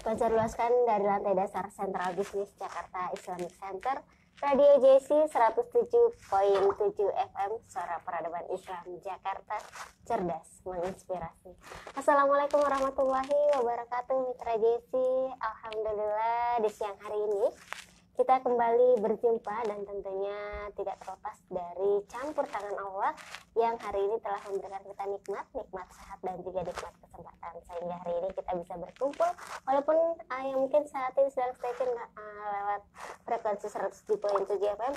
Sponsor luaskan dari lantai dasar Central Business Jakarta Islamic Center, Radio JC 107.7 FM, Suara Peradaban Islam Jakarta, cerdas, menginspirasi. Assalamualaikum warahmatullahi wabarakatuh, Mitra JC. Alhamdulillah di siang hari ini kita kembali berjumpa dan tentunya tidak terlepas dari campur tangan Allah yang hari ini telah memberikan kita nikmat, nikmat sehat dan juga nikmat kesempatan sehingga hari ini kita bisa berkumpul walaupun uh, yang mungkin saat ini sedang staycation uh, lewat frekuensi 107.7 FM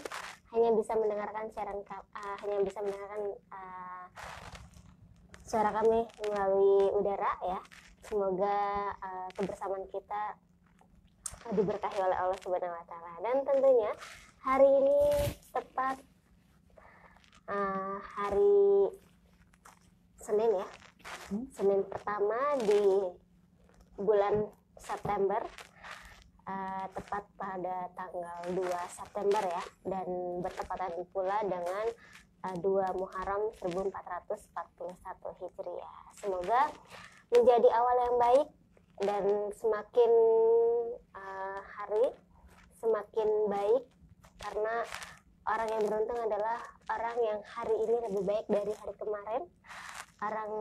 hanya bisa mendengarkan siaran uh, hanya bisa mendengarkan uh, suara kami melalui udara ya. Semoga uh, kebersamaan kita diberkahi oleh Allah Subhanahu wa taala. Dan tentunya hari ini tepat uh, hari Senin ya. Hmm? Senin pertama di bulan September uh, tepat pada tanggal 2 September ya dan bertepatan pula dengan uh, eh, 2 Muharram 1441 Hijriah. Semoga menjadi awal yang baik dan semakin uh, hari semakin baik karena orang yang beruntung adalah orang yang hari ini lebih baik dari hari kemarin orang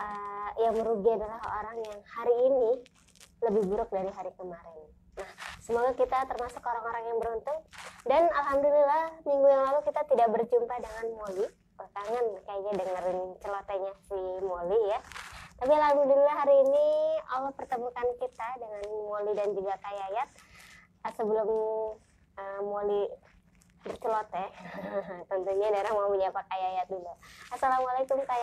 uh, yang merugi adalah orang yang hari ini lebih buruk dari hari kemarin nah semoga kita termasuk orang-orang yang beruntung dan alhamdulillah minggu yang lalu kita tidak berjumpa dengan Molly kangen kayaknya dengerin celotehnya si Molly ya tapi alhamdulillah hari ini Allah pertemukan kita dengan Moli dan juga Kak ah, Sebelum uh, ah, Moli bercelote. Ya, tentunya Dara mau menyapa Kak dulu. Assalamualaikum Kak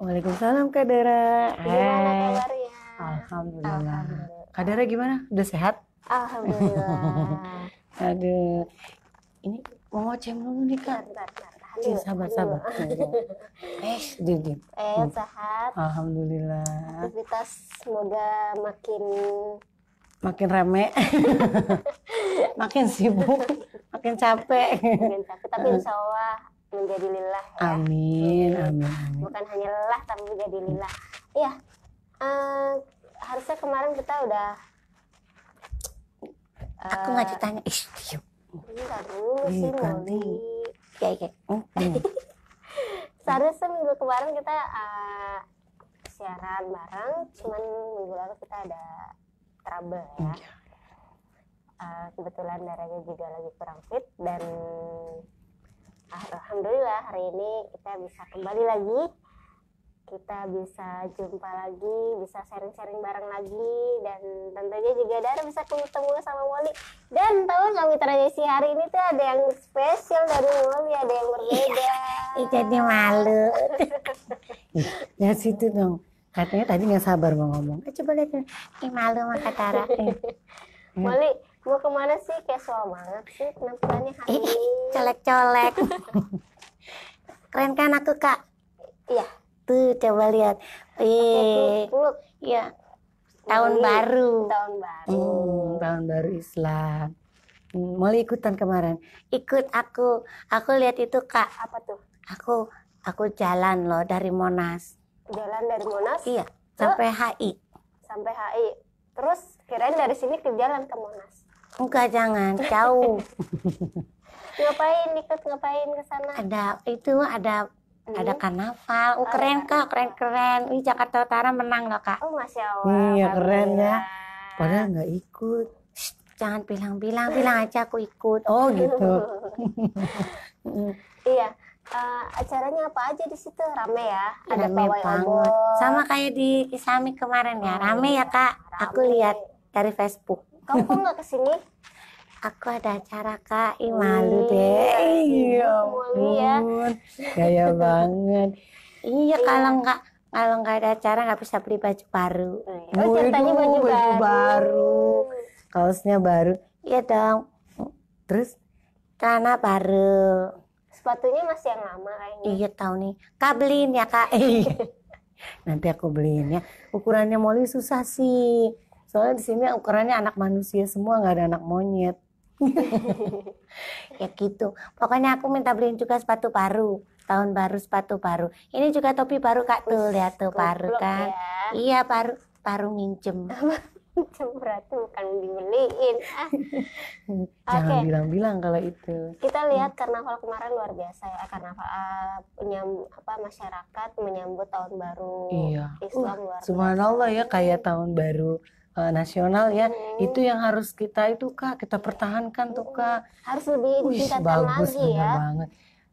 Waalaikumsalam Kak Dara. Gimana kabar eh. kabarnya? Alhamdulillah. Alhamdulillah. Kak Dara gimana? Udah sehat? Alhamdulillah. Aduh. Ini mau ngoceh dulu nih Kak. Bentar, Cih, iya, sabar sabar. eh, didi. Eh, hmm. sehat. Alhamdulillah. Aktivitas semoga makin makin rame, makin sibuk, makin capek. Makin capek, tapi eh. insya Allah menjadi lillah. Ya. Amin, hmm. amin, amin. Bukan hanya lelah, tapi menjadi lillah. Iya, uh, harusnya kemarin kita udah. Uh, Aku nggak eh, ditanya, ih, Enggak dulu sih, Moli kayak kayak gitu. hmm. seharusnya minggu kemarin kita uh, siaran bareng cuman minggu lalu kita ada trouble ya uh, kebetulan darahnya juga lagi kurang fit dan alhamdulillah hari ini kita bisa kembali lagi kita bisa jumpa lagi, bisa sharing-sharing bareng lagi dan tentunya juga Dara bisa ketemu sama wali Dan tahu nggak mitra Desi hari ini tuh ada yang spesial dari wali ada yang berbeda. Iya, jadi malu. ya situ dong. Katanya tadi nggak sabar mau ngomong. Eh, coba lihat, ini malu sama kata Rafi. Moli, mau kemana sih? Casual banget sih penampilannya hari ini. Colek-colek. Keren kan aku kak? Iya tuh coba lihat eh ya tahun Ini, baru tahun baru hmm, tahun baru Islam hmm, mau ikutan kemarin ikut aku aku lihat itu kak apa tuh aku aku jalan loh dari Monas jalan dari Monas iya oh. sampai HI sampai HI terus kirain dari sini ke jalan ke Monas enggak jangan jauh ngapain ikut ngapain ke sana ada itu ada Hmm. Ada karnaval. Oh, oh keren iya. kak, keren-keren. Ini Jakarta Utara menang loh kak. Oh, Masya Allah. Iya, keren ya. ya. Padahal nggak ikut. Shh, jangan bilang-bilang, bilang aja aku ikut. Oh gitu. iya. Uh, acaranya apa aja di situ rame ya? Ada rame banget. Obor. Sama kayak di Kisami kemarin ya, hmm, rame ya kak. Rame. Aku lihat dari Facebook. Kamu kok nggak kesini? aku ada acara kak Ih, oh, malu deh iya ya, gaya banget iya kalau nggak kalau nggak ada acara nggak bisa beli baju baru oh ceritanya baju, baju baru. baru kaosnya baru iya dong terus celana baru sepatunya masih yang lama kayaknya iya tahu nih kak beliin ya kak nanti aku beliin ya ukurannya Molly susah sih soalnya di sini ukurannya anak manusia semua nggak ada anak monyet ya gitu pokoknya aku minta beliin juga sepatu baru tahun baru sepatu baru ini juga topi baru kak tuh lihat tuh baru kan ya. iya baru baru minjem berarti bukan dibeliin ah. jangan okay. bilang-bilang kalau itu kita lihat karena karnaval kemarin luar biasa ya karnaval uh, apa masyarakat menyambut tahun baru iya. Islam uh, luar subhanallah ya kayak tahun baru uh, nasional ya hmm. itu yang harus kita itu kak kita pertahankan tuh hmm. kak harus lebih Uish, bagus lagi ya banget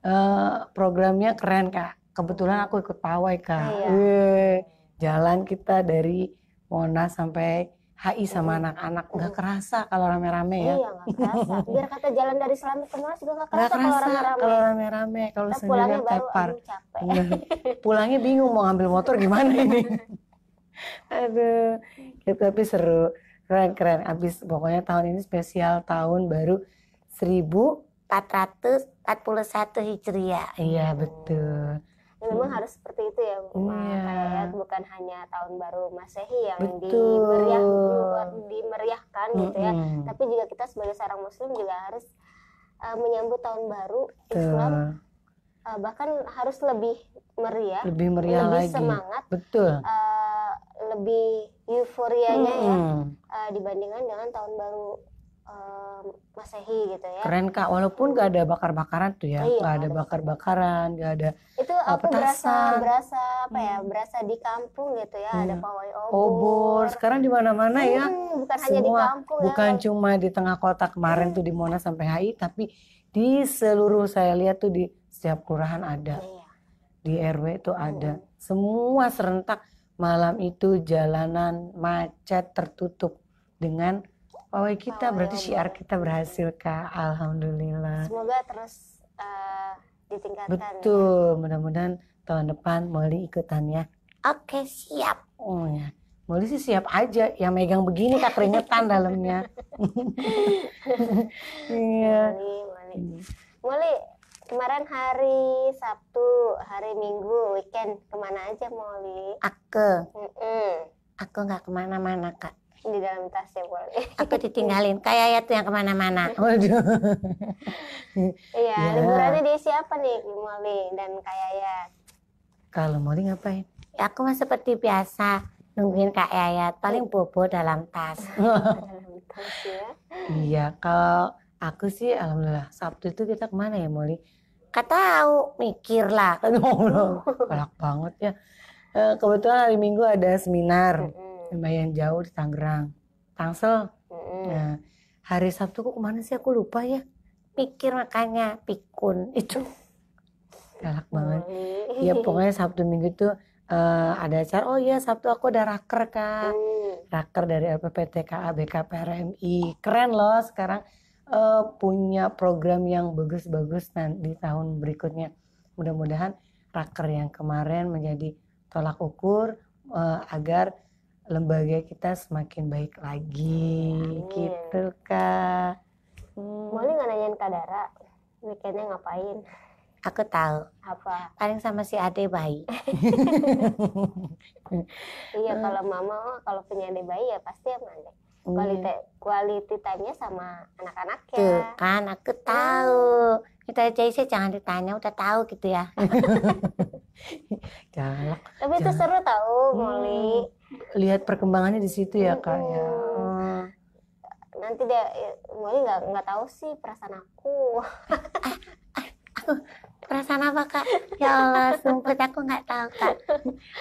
uh, programnya keren kak kebetulan aku ikut pawai kak iya. Wih, jalan kita dari Monas sampai HI sama hmm. anak-anak nggak hmm. kerasa kalau rame-rame ya. Iya nggak kerasa. Biar kata jalan dari Selamat ke Monas juga nggak kerasa, kerasa kalau rame-rame. Kalau rame-rame kalau sendiri tepar. Iya. Pulangnya bingung mau ngambil motor gimana ini. aduh ya, tapi seru keren keren abis pokoknya tahun ini spesial tahun baru 1441 Hijriah iya betul ya, memang harus seperti itu ya Bu iya. Ya, bukan hanya tahun baru Masehi yang Betul. gitu dimeriahkan mm -hmm. gitu ya tapi juga kita sebagai seorang muslim juga harus uh, menyambut tahun baru Islam Betul Eh, bahkan harus lebih meriah, lebih meriah lebih lagi. semangat, betul, uh, lebih euforianya hmm. ya uh, dibandingkan dengan tahun baru masehi gitu ya. Keren kak, walaupun gak ada bakar-bakaran tuh ya, iya, gak ada bakar-bakaran, gak ada itu uh, aku petasan. berasa berasa apa ya, mm. berasa di kampung gitu ya, hmm. ada iya. pawai obor. Obor, sekarang di mana-mana hmm, ya, bukan semua, hanya di kampung, bukan ya. cuma di tengah kota kemarin hmm. tuh di Monas sampai HI, tapi di seluruh saya lihat tuh di setiap kelurahan ada iya, iya. di RW itu hmm. ada semua serentak malam itu jalanan macet tertutup dengan pawai kita pawai berarti syiar kita berhasil kak alhamdulillah semoga terus uh, ditingkatkan ya. betul ya. mudah-mudahan tahun depan Molly ikutan ya oke siap oh ya Molly sih siap aja yang megang begini kak keringetan dalamnya iya Molly Molly kemarin hari Sabtu, hari Minggu, weekend kemana aja Molly? Aku. Mm -mm. Aku nggak kemana-mana kak. Di dalam tas ya boleh. Aku ditinggalin kayak ya tuh yang kemana-mana. Waduh. iya, ya. liburannya di siapa nih Molly dan kayak ya? Kalau Molly ngapain? Ya, aku mah seperti biasa nungguin Kak Yayat paling mm. bobo dalam tas. dalam tas ya. Iya, kalau aku sih alhamdulillah Sabtu itu kita kemana ya Molly? Gak tahu, mikirlah. Ngobrol. Galak banget ya. Eh, kebetulan hari Minggu ada seminar lumayan jauh di Tangerang, Tangsel. Nah, hari Sabtu kok kemana sih aku lupa ya. Pikir makanya pikun itu. Galak banget. mm Ya pokoknya Sabtu Minggu itu uh, ada acara oh iya Sabtu aku ada raker kak hmm. raker dari LPPTKA BKPRMI keren loh sekarang uh, punya program yang bagus-bagus nanti tahun berikutnya. Mudah-mudahan raker yang kemarin menjadi tolak ukur uh, agar lembaga kita semakin baik lagi Amin. gitu kak hmm. boleh nggak nanyain kak Dara weekendnya ngapain aku tahu apa paling sama si ade bayi iya kalau mama kalau punya ade bayi ya pasti sama ade hmm. quality iya. time-nya sama anak-anak ya. Tuh kan aku tahu. Kita Jaisa jangan ditanya udah tahu gitu ya. galak Tapi itu seru tahu, hmm. Molly. Hmm. Lihat perkembangannya di situ ya, Kak ya. Nanti dia eh, Moli nggak nggak tahu sih perasaan aku ah, ah, ah, perasaan apa kak? Ya Allah, sumpah aku nggak tahu kak.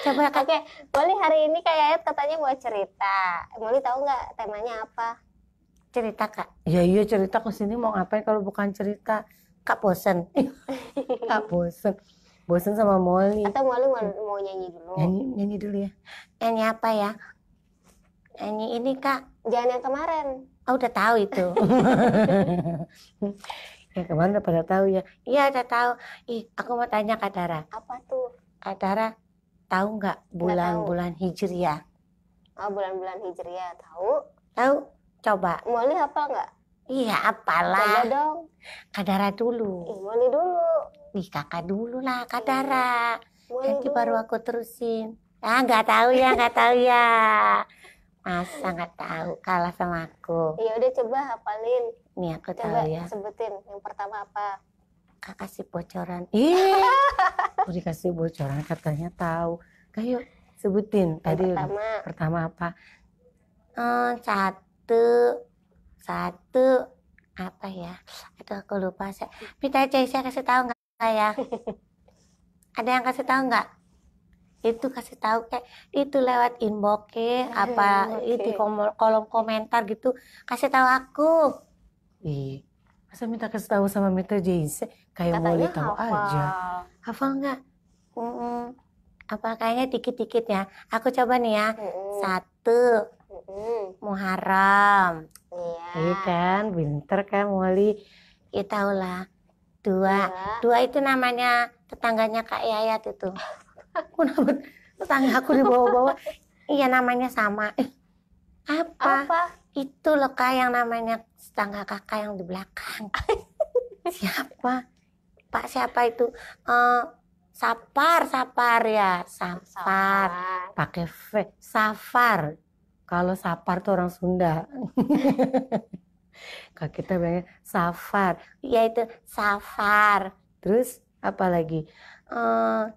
Coba kak. Oke, Molly hari ini kayaknya katanya mau cerita. Moli tahu nggak temanya apa? Cerita kak. Ya iya cerita ke sini mau ngapain kalau bukan cerita? Kak bosen. kak bosen. Bosen sama Moli. Atau Moli mau, mau nyanyi dulu? Nyanyi, nyanyi dulu ya. Nyanyi apa ya? Nyanyi ini kak. Jangan yang kemarin. Oh udah tahu itu. ya kemarin udah pada tahu ya iya udah tahu ih aku mau tanya Kak Dara apa tuh Kak Dara tahu nggak bulan-bulan hijriah oh bulan-bulan hijriah tahu tahu coba Moli apa nggak iya apalah coba dong Kak Dara dulu ih Moli dulu ih kakak dulu lah Kak Dara Moli nanti dulu. baru aku terusin ah nggak tahu ya nggak tahu ya masa nggak tahu kalah sama aku ya udah coba hafalin nih aku Coba tahu ya. sebutin yang pertama apa? Kak kasih bocoran. Ih, aku dikasih bocoran katanya tahu. Kayu sebutin yang tadi. Pertama. Pertama apa? Hmm, satu, satu apa ya? Aduh aku lupa. Saya. Minta saya kasih tahu nggak ya? Ada yang kasih tahu nggak? itu kasih tahu kayak itu lewat inbox ke apa okay. itu kolom komentar gitu kasih tahu aku Ih, iya. Masa minta kasih tahu sama Mita Jason kayak Katanya boleh tahu hafal. aja. Hafal nggak? Mm -mm. Apa kayaknya dikit-dikit ya. Aku coba nih ya. Mm -mm. Satu. Mm Muharram. Iya. Yeah. kan, winter kan Wali. Ya tahu lah. Dua. dua. Iya. Dua itu namanya tetangganya Kak Yayat itu. aku namanya tetangga aku dibawa-bawa. iya namanya sama. Eh, apa? Apa? itu loh kak yang namanya tetangga kakak yang di belakang siapa pak siapa itu uh, eh, sapar sapar ya sapar, pakai v safar kalau sapar tuh orang Sunda kak kita bilangnya safar ya itu safar terus apa lagi uh,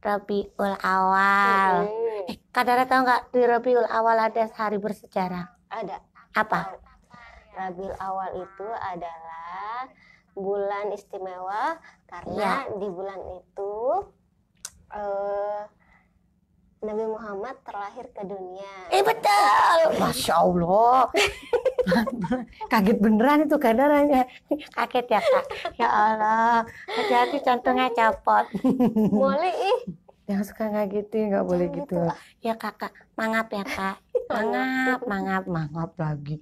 Rabiul Awal. Mm -hmm. Eh, Kadara tahu nggak di Rabiul Awal ada sehari bersejarah? Ada. Apa? Rabiul Awal itu adalah bulan istimewa karena ya. di bulan itu uh, Nabi Muhammad terlahir ke dunia. Eh betul, masya Allah. Kaget beneran itu kadarnya. Kaget ya kak. Ya Allah, hati-hati contohnya copot. Boleh ih yang suka nggak gitu ya, nggak boleh gitu. gitu ah. ya kakak mangap ya kak mangap mangap mangap lagi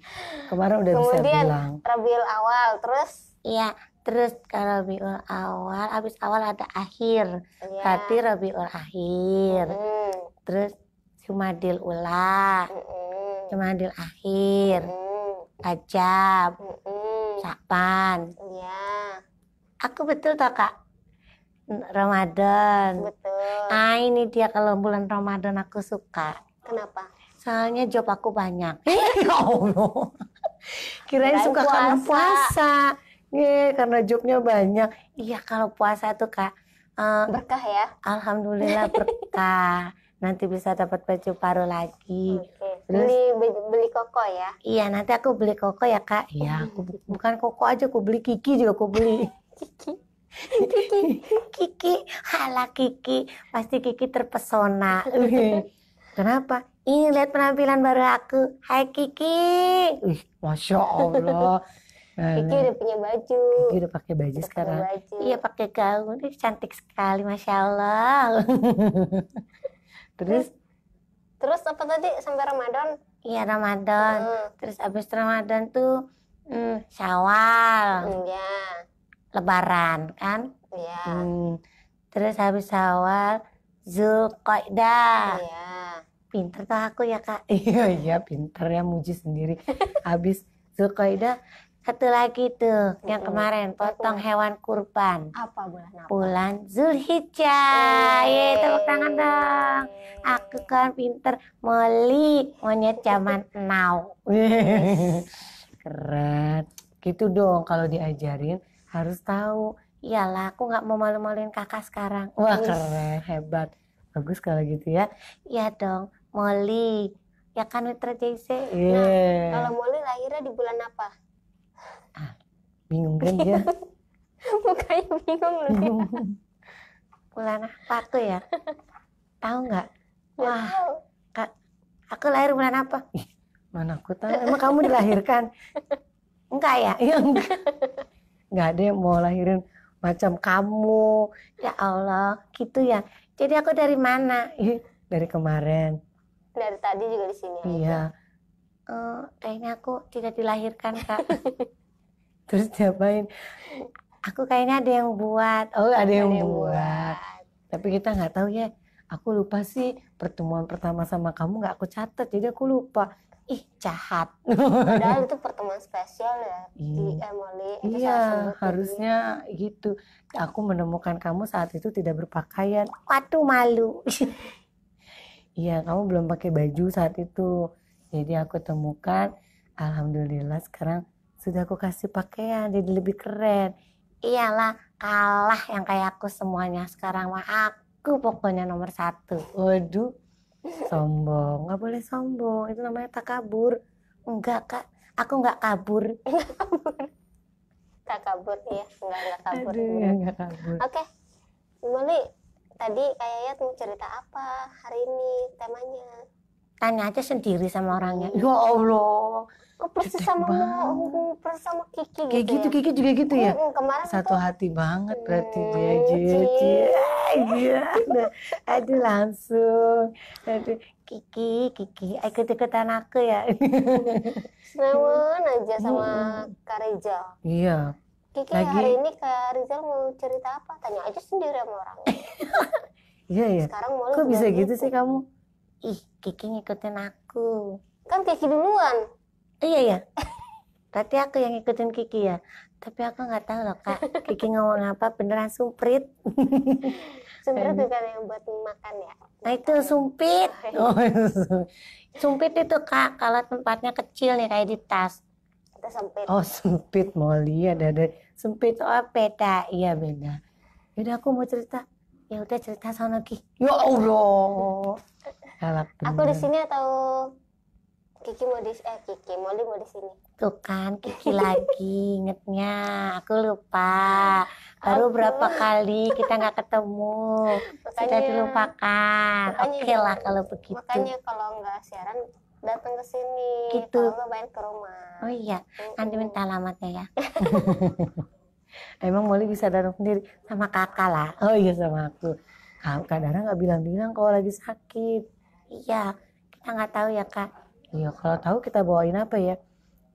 kemarin udah Kemudian, bisa bilang Rabiul awal terus iya terus kalau Rabiul awal habis awal ada akhir ya. berarti Rabiul akhir mm. terus Jumadil ula mm -mm. Jumadil akhir mm. ajab mm -hmm. Sapan iya aku betul tak kak Ramadan. Betul. Ah ini dia kalau bulan Ramadan aku suka. Kenapa? Soalnya job aku banyak. ya Allah. Kirain suka puasa. karena puasa. Iya, karena jobnya banyak. Iya, kalau puasa tuh Kak uh, berkah ya. Alhamdulillah berkah. nanti bisa dapat baju baru lagi. Okay. Terus, beli beli koko ya? Iya, nanti aku beli koko ya, Kak. Iya, aku bukan koko aja, aku beli kiki juga aku beli. kiki. Kiki, Kiki, halah Kiki, pasti Kiki terpesona. Kenapa? Ini lihat penampilan baru aku. Hai Kiki. Ih, masya Allah. Kiki nah. udah punya baju. Kiki udah pakai baju udah sekarang. Baju. Iya pakai gaun, Ih, cantik sekali, masya Allah. terus, terus apa tadi sampai Ramadan? Iya Ramadan. Hmm. Terus abis Ramadan tuh hmm, Syawal. Hmm, Lebaran kan? Iya. Hmm. Terus habis Sawal Zulqa'dah. Iya. Pinter tuh aku ya kak. Iya iya pinter ya muji sendiri. habis Zulqa'dah satu lagi tuh yang kemarin potong hewan kurban. Apa bulan apa? Bulan Zulhijjah. ya tepuk tangan dong. Aku kan pinter moli monyet zaman now. Keren. Gitu dong kalau diajarin harus tahu iyalah aku nggak mau malu-maluin kakak sekarang wah keren hebat bagus kalau gitu ya iya dong Molly ya kan Mitra JC yeah. nah, kalau Molly lahirnya di bulan apa ah, bingung kan ya mukanya bingung loh ya. bulan apa tuh ya tahu nggak wah kak aku lahir bulan apa mana aku tahu emang kamu dilahirkan enggak ya iya enggak nggak ada yang mau lahirin macam kamu ya Allah gitu ya jadi aku dari mana dari kemarin dari tadi juga di sini iya uh, kayaknya aku tidak dilahirkan kak terus diapain aku kayaknya ada yang buat oh ada, yang, yang buat. buat tapi kita nggak tahu ya aku lupa sih pertemuan pertama sama kamu nggak aku catat jadi aku lupa ih jahat. Padahal itu pertemuan spesial ya iya. di Emily. Eh, itu iya, harusnya ini. gitu. Aku menemukan kamu saat itu tidak berpakaian. Waduh malu. iya, kamu belum pakai baju saat itu. Jadi aku temukan, alhamdulillah sekarang sudah aku kasih pakaian jadi lebih keren. Iyalah, kalah yang kayak aku semuanya sekarang mah aku pokoknya nomor satu. Waduh, sombong nggak boleh sombong itu namanya tak kabur, enggak kak aku nggak kabur tak kabur ya enggak kabur ya, enggak. kabur oke okay. tadi kayaknya mau cerita apa hari ini temanya tanya aja sendiri sama orangnya ya Allah kok persis sama mau persis sama Kiki kayak gitu, gitu ya? Kiki juga gitu ya satu hati banget berarti iya, dia Iya, Iya. aduh langsung aduh Kiki Kiki aku deketan aku ya Senawan aja sama Kak Rizal iya Kiki hari ini Kak Rizal mau cerita apa tanya aja sendiri sama orang iya ya sekarang mau kok bisa gitu, gitu sih kamu ih Kiki ngikutin aku kan Kiki duluan iya ya berarti aku yang ikutin Kiki ya tapi aku nggak tahu loh kak Kiki ngomong apa beneran sumprit sumprit bukan yang buat makan ya nah itu sumpit oh, iya. oh iya. sumpit itu kak kalau tempatnya kecil nih kayak di tas itu sumpit oh sumpit, Molly ada ada sumpit. oh beda iya beda jadi aku mau cerita ya udah cerita sama Kiki. ya Allah aku di sini atau Kiki mau di eh Kiki Molly mau di sini tuh kan Kiki lagi ingetnya aku lupa baru Aduh. berapa kali kita nggak ketemu makanya, sudah dilupakan oke okay lah kalau begitu makanya kalau nggak siaran datang ke sini gitu. kalau main ke rumah oh iya nanti minta alamatnya ya emang Molly bisa datang sendiri sama kakak lah oh iya sama aku Kak Dara nggak bilang-bilang kalau lagi sakit iya kita nggak tahu ya kak Iya, kalau tahu kita bawain apa ya?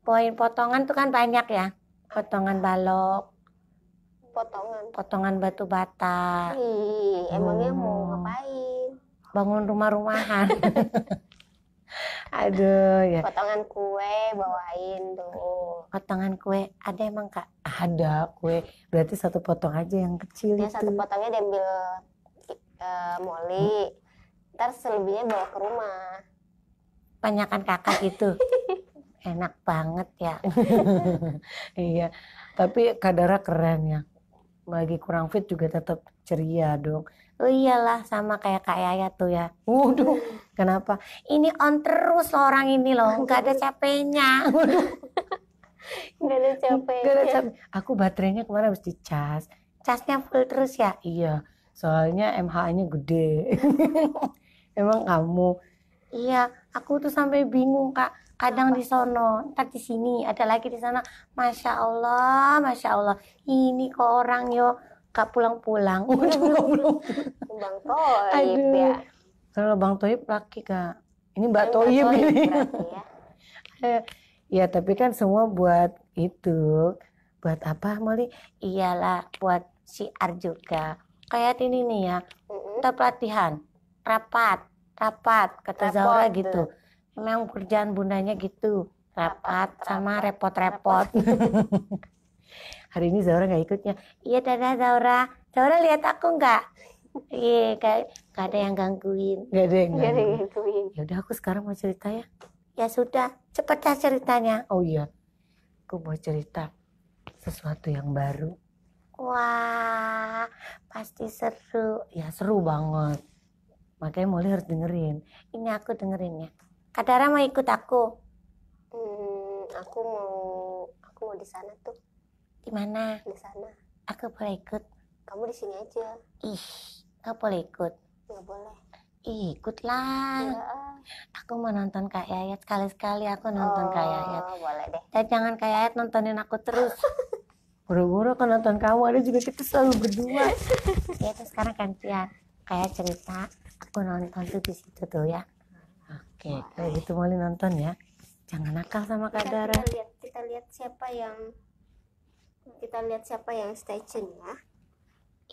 Bawain potongan tuh kan banyak ya. Potongan balok. Potongan. Potongan batu bata. Ih, emangnya mau hmm. ngapain? Bangun rumah-rumahan. Aduh ya. Potongan kue bawain tuh. Potongan kue ada emang kak? Ada kue. Berarti satu potong aja yang kecil ya, itu. Satu potongnya diambil uh, eh, moli. Hmm. Ntar selebihnya bawa ke rumah tanyakan kakak itu enak banget ya iya tapi kadara keren ya bagi kurang fit juga tetap ceria dong oh iyalah sama kayak kak Yaya tuh ya waduh kenapa ini on terus loh orang ini loh nggak ada capeknya nggak ada capeknya ada capek aku baterainya kemana harus dicas casnya full terus ya iya soalnya MHA nya gede emang kamu iya aku tuh sampai bingung kak kadang di sono ntar di sini ada lagi di sana masya allah masya allah ini kok orang yo kak pulang-pulang bang toib ya kalau bang toib laki kak ini mbak toib, ini ya. Eh, ya. tapi kan semua buat itu buat apa Molly? iyalah buat siar juga kayak ini nih ya kita pelatihan rapat rapat kata repot, Zaura gitu tuh. emang kerjaan bundanya gitu rapat, sama repot-repot hari ini Zaura nggak ikutnya iya dadah Zaura Zaura lihat aku nggak iya kayak nggak ada yang gangguin nggak ada yang gangguin ya udah aku sekarang mau cerita ya ya sudah cepet ya ceritanya oh iya aku mau cerita sesuatu yang baru wah pasti seru ya seru banget makanya Molly harus dengerin ini aku dengerin ya Kadara mau ikut aku hmm, aku mau aku mau di sana tuh di mana di sana aku boleh ikut kamu di sini aja ih kau boleh ikut nggak boleh ih, ikutlah ya. aku mau nonton kak Yayat sekali sekali aku nonton oh, kak Yayat boleh deh dan jangan kak Yayat nontonin aku terus buru-buru kan nonton kamu ada juga kita selalu berdua ya terus sekarang gantian kayak cerita aku nonton tuh di situ tuh ya oke okay, kalau gitu mau nonton ya jangan nakal sama kak Dara kita lihat kita lihat siapa yang kita lihat siapa yang stay tune ya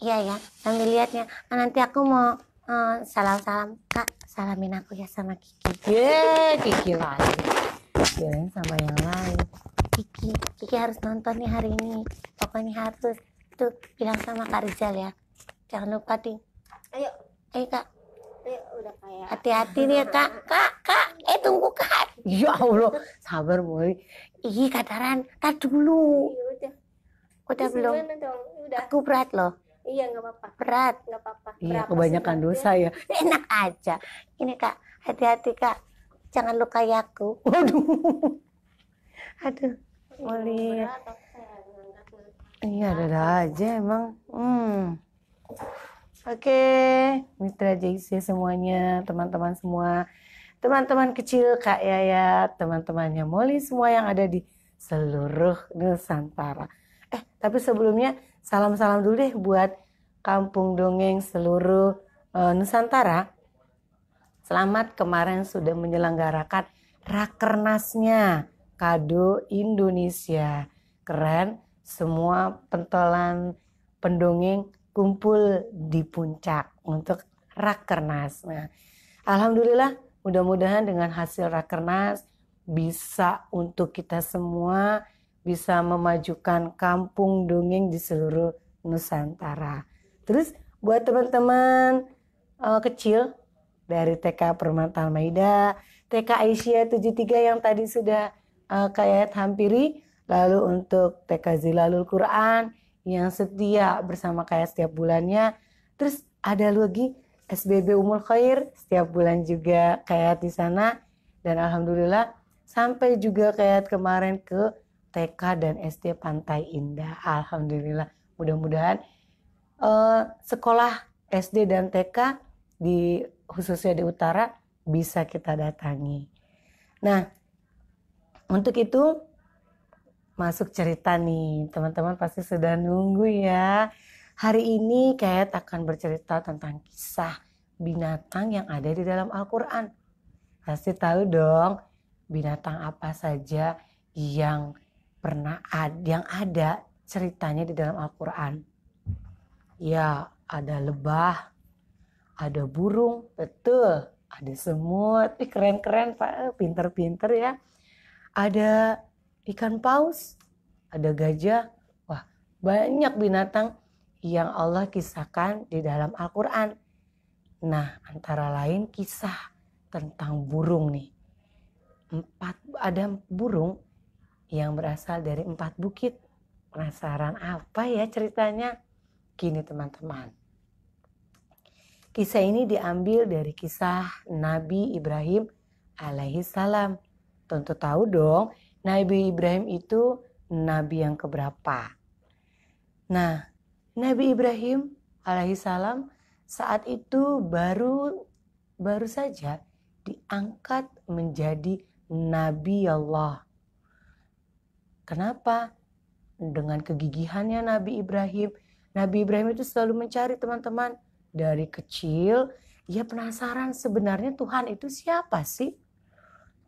iya ya sambil lihatnya nah, nanti aku mau uh, eh, salam salam kak salamin aku ya sama Kiki yeah, Kiki lagi. kirain sama yang lain Kiki Kiki harus nonton nih hari ini pokoknya harus tuh bilang sama Kak Rizal ya jangan lupa ding ayo ayo kak hati-hati nih ya, kak kak kak eh tunggu kak ya allah sabar boy ih kataran tar dulu iya, udah udah belum aku berat loh iya nggak apa-apa berat nggak apa-apa iya kebanyakan sih, dosa ya. ya enak aja ini kak hati-hati kak jangan lukai aku waduh aduh boleh iya ada aja emang hmm Oke, mitra JC semuanya, teman-teman semua, teman-teman kecil Kak Yaya, teman-temannya Molly semua yang ada di seluruh Nusantara. Eh, tapi sebelumnya salam-salam dulu deh buat kampung dongeng seluruh uh, Nusantara. Selamat kemarin sudah menyelenggarakan rakernasnya Kado Indonesia. Keren, semua pentolan pendongeng kumpul di puncak untuk rakernas. Nah, alhamdulillah mudah-mudahan dengan hasil rakernas bisa untuk kita semua bisa memajukan kampung dongeng di seluruh Nusantara. Terus buat teman-teman uh, kecil dari TK Permata Maida, TK Aisyah 73 yang tadi sudah uh, kayak hampiri, lalu untuk TK Zilalul Quran yang setia bersama kayak setiap bulannya. Terus ada lagi SBB Umul Khair setiap bulan juga kayak di sana. Dan alhamdulillah sampai juga kayak kemarin ke TK dan SD Pantai Indah. Alhamdulillah. Mudah-mudahan uh, sekolah SD dan TK di khususnya di utara bisa kita datangi. Nah, untuk itu masuk cerita nih. Teman-teman pasti sudah nunggu ya. Hari ini kayak akan bercerita tentang kisah binatang yang ada di dalam Al-Quran. Pasti tahu dong binatang apa saja yang pernah ada yang ada ceritanya di dalam Al-Quran. Ya, ada lebah, ada burung, betul. Ada semut, keren-keren Pak, pinter-pinter ya. Ada ikan paus, ada gajah, wah banyak binatang yang Allah kisahkan di dalam Al-Quran. Nah antara lain kisah tentang burung nih. Empat, ada burung yang berasal dari empat bukit. Penasaran apa ya ceritanya? Gini teman-teman. Kisah ini diambil dari kisah Nabi Ibrahim alaihi salam. Tentu tahu dong Nabi Ibrahim itu nabi yang keberapa? Nah, Nabi Ibrahim alaihissalam saat itu baru baru saja diangkat menjadi nabi Allah. Kenapa? Dengan kegigihannya Nabi Ibrahim. Nabi Ibrahim itu selalu mencari teman-teman dari kecil. Ia penasaran sebenarnya Tuhan itu siapa sih?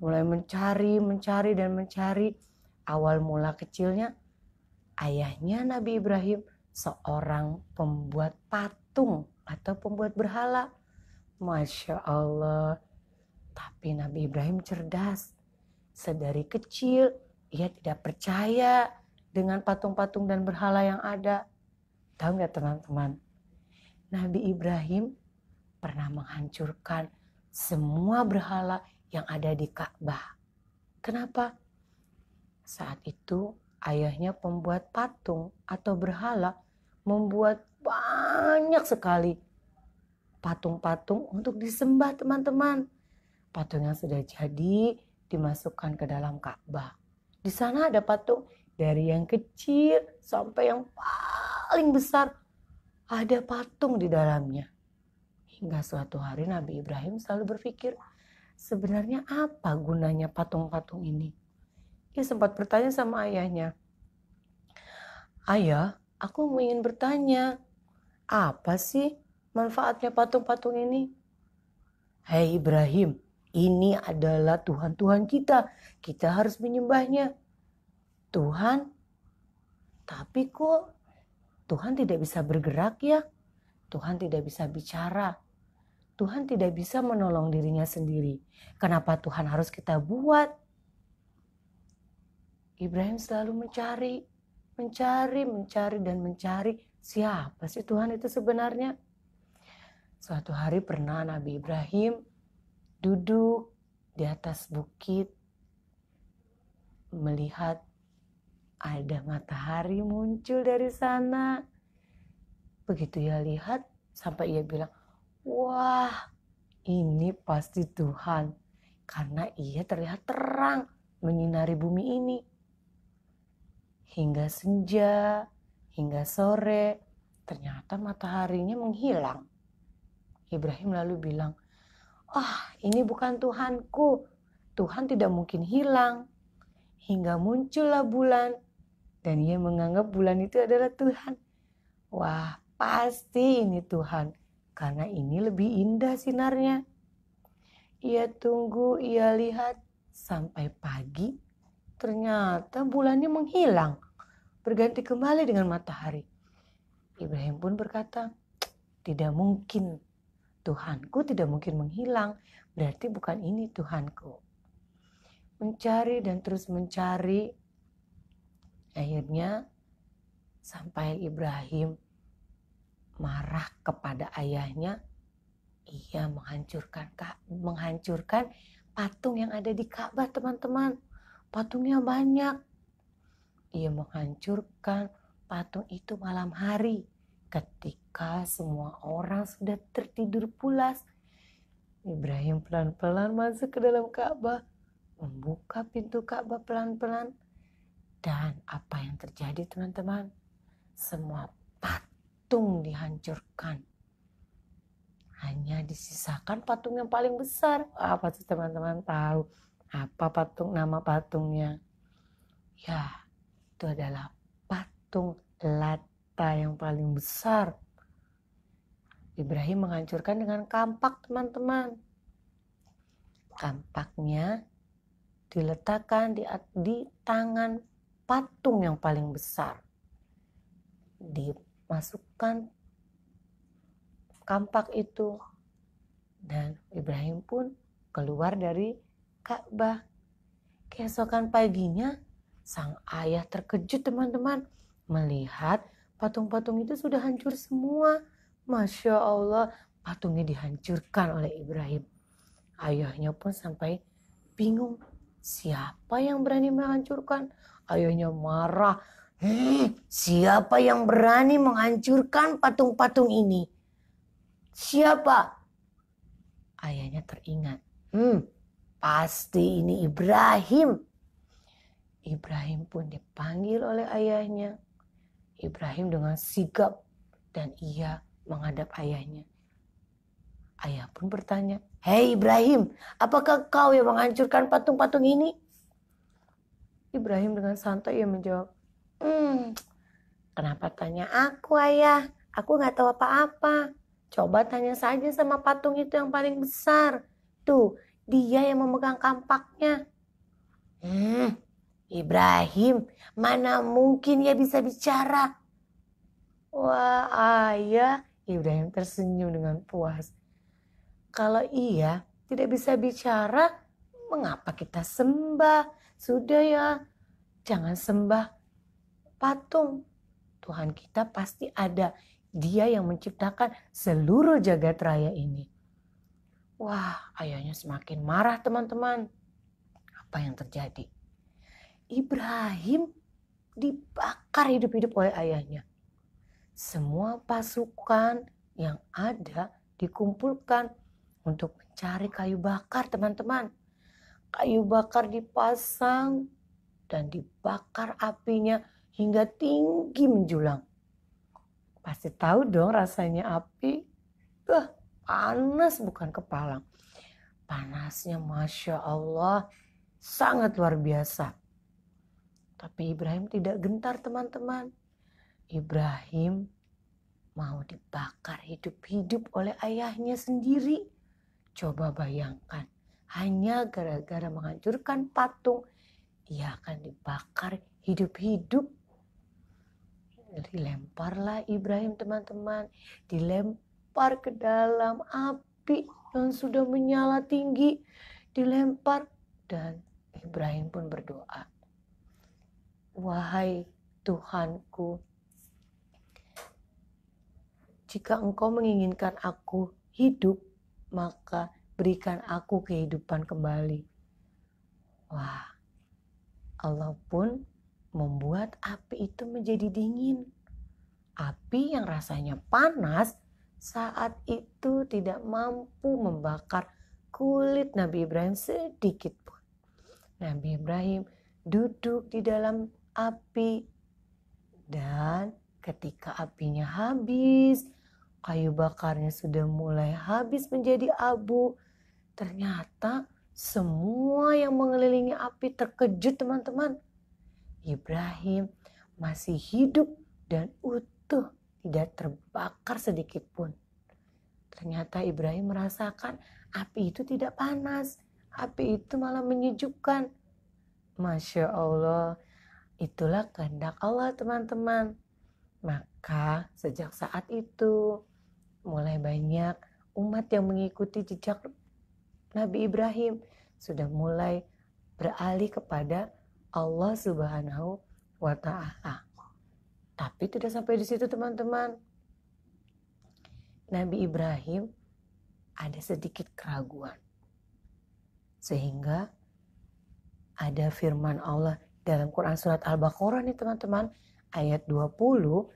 mulai mencari, mencari dan mencari. Awal mula kecilnya ayahnya Nabi Ibrahim seorang pembuat patung atau pembuat berhala. Masya Allah. Tapi Nabi Ibrahim cerdas. Sedari kecil ia tidak percaya dengan patung-patung dan berhala yang ada. Tahu nggak teman-teman? Nabi Ibrahim pernah menghancurkan semua berhala yang ada di Ka'bah. Kenapa? Saat itu ayahnya pembuat patung atau berhala membuat banyak sekali patung-patung untuk disembah teman-teman. Patung yang sudah jadi dimasukkan ke dalam Ka'bah. Di sana ada patung dari yang kecil sampai yang paling besar. Ada patung di dalamnya. Hingga suatu hari Nabi Ibrahim selalu berpikir, sebenarnya apa gunanya patung-patung ini? Ia sempat bertanya sama ayahnya. Ayah, aku ingin bertanya, apa sih manfaatnya patung-patung ini? Hei Ibrahim, ini adalah Tuhan-Tuhan kita. Kita harus menyembahnya. Tuhan, tapi kok Tuhan tidak bisa bergerak ya? Tuhan tidak bisa bicara. Tuhan tidak bisa menolong dirinya sendiri. Kenapa Tuhan harus kita buat? Ibrahim selalu mencari, mencari, mencari, dan mencari siapa sih Tuhan itu sebenarnya. Suatu hari pernah Nabi Ibrahim duduk di atas bukit melihat ada matahari muncul dari sana. Begitu ia lihat sampai ia bilang, Wah, ini pasti Tuhan, karena ia terlihat terang menyinari bumi ini. Hingga senja, hingga sore, ternyata mataharinya menghilang. Ibrahim lalu bilang, "Ah, oh, ini bukan Tuhanku. Tuhan tidak mungkin hilang." Hingga muncullah bulan dan ia menganggap bulan itu adalah Tuhan. Wah, pasti ini Tuhan karena ini lebih indah sinarnya. Ia tunggu, ia lihat sampai pagi. Ternyata bulannya menghilang, berganti kembali dengan matahari. Ibrahim pun berkata, "Tidak mungkin, Tuhanku tidak mungkin menghilang, berarti bukan ini Tuhanku." Mencari dan terus mencari, akhirnya sampai Ibrahim marah kepada ayahnya, ia menghancurkan menghancurkan patung yang ada di Ka'bah, teman-teman. Patungnya banyak. Ia menghancurkan patung itu malam hari ketika semua orang sudah tertidur pulas. Ibrahim pelan-pelan masuk ke dalam Ka'bah, membuka pintu Ka'bah pelan-pelan. Dan apa yang terjadi teman-teman? Semua patung dihancurkan. Hanya disisakan patung yang paling besar. Apa tuh teman-teman tahu? Apa patung nama patungnya? Ya, itu adalah patung Lata yang paling besar. Ibrahim menghancurkan dengan kampak teman-teman. Kampaknya diletakkan di, di tangan patung yang paling besar. Di masukkan kampak itu dan Ibrahim pun keluar dari Ka'bah. Keesokan paginya sang ayah terkejut teman-teman melihat patung-patung itu sudah hancur semua. Masya Allah patungnya dihancurkan oleh Ibrahim. Ayahnya pun sampai bingung siapa yang berani menghancurkan. Ayahnya marah siapa yang berani menghancurkan patung-patung ini? Siapa? Ayahnya teringat. Hmm, pasti ini Ibrahim. Ibrahim pun dipanggil oleh ayahnya. Ibrahim dengan sigap dan ia menghadap ayahnya. Ayah pun bertanya, Hei Ibrahim, apakah kau yang menghancurkan patung-patung ini? Ibrahim dengan santai ia menjawab, Hmm, kenapa tanya aku ayah? Aku nggak tahu apa-apa. Coba tanya saja sama patung itu yang paling besar. Tuh, dia yang memegang kampaknya. Hmm, Ibrahim, mana mungkin ya bisa bicara? Wah, ayah, Ibrahim tersenyum dengan puas. Kalau iya tidak bisa bicara, mengapa kita sembah? Sudah ya, jangan sembah patung. Tuhan kita pasti ada. Dia yang menciptakan seluruh jagat raya ini. Wah, ayahnya semakin marah teman-teman. Apa yang terjadi? Ibrahim dibakar hidup-hidup oleh ayahnya. Semua pasukan yang ada dikumpulkan untuk mencari kayu bakar teman-teman. Kayu bakar dipasang dan dibakar apinya hingga tinggi menjulang. Pasti tahu dong rasanya api. Wah, panas bukan kepala Panasnya Masya Allah sangat luar biasa. Tapi Ibrahim tidak gentar teman-teman. Ibrahim mau dibakar hidup-hidup oleh ayahnya sendiri. Coba bayangkan, hanya gara-gara menghancurkan patung, ia akan dibakar hidup-hidup dilemparlah Ibrahim teman-teman dilempar ke dalam api yang sudah menyala tinggi dilempar dan Ibrahim pun berdoa wahai Tuhanku jika engkau menginginkan aku hidup maka berikan aku kehidupan kembali wah Allah pun membuat api itu menjadi dingin. Api yang rasanya panas saat itu tidak mampu membakar kulit Nabi Ibrahim sedikit pun. Nabi Ibrahim duduk di dalam api dan ketika apinya habis, kayu bakarnya sudah mulai habis menjadi abu. Ternyata semua yang mengelilingi api terkejut teman-teman Ibrahim masih hidup dan utuh, tidak terbakar sedikit pun. Ternyata Ibrahim merasakan api itu tidak panas, api itu malah menyejukkan. Masya Allah, itulah kehendak Allah teman-teman. Maka sejak saat itu mulai banyak umat yang mengikuti jejak Nabi Ibrahim sudah mulai beralih kepada Allah Subhanahu wa taala. Tapi tidak sampai di situ teman-teman. Nabi Ibrahim ada sedikit keraguan. Sehingga ada firman Allah dalam Quran surat Al-Baqarah nih teman-teman ayat 20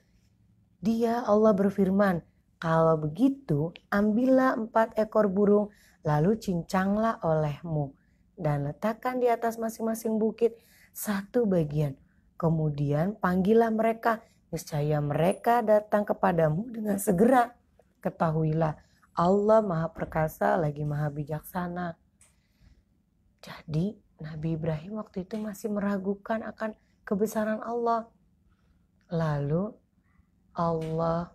dia Allah berfirman kalau begitu ambillah empat ekor burung lalu cincanglah olehmu dan letakkan di atas masing-masing bukit satu bagian. Kemudian panggillah mereka, niscaya mereka datang kepadamu dengan segera. Ketahuilah Allah Maha Perkasa lagi Maha Bijaksana. Jadi Nabi Ibrahim waktu itu masih meragukan akan kebesaran Allah. Lalu Allah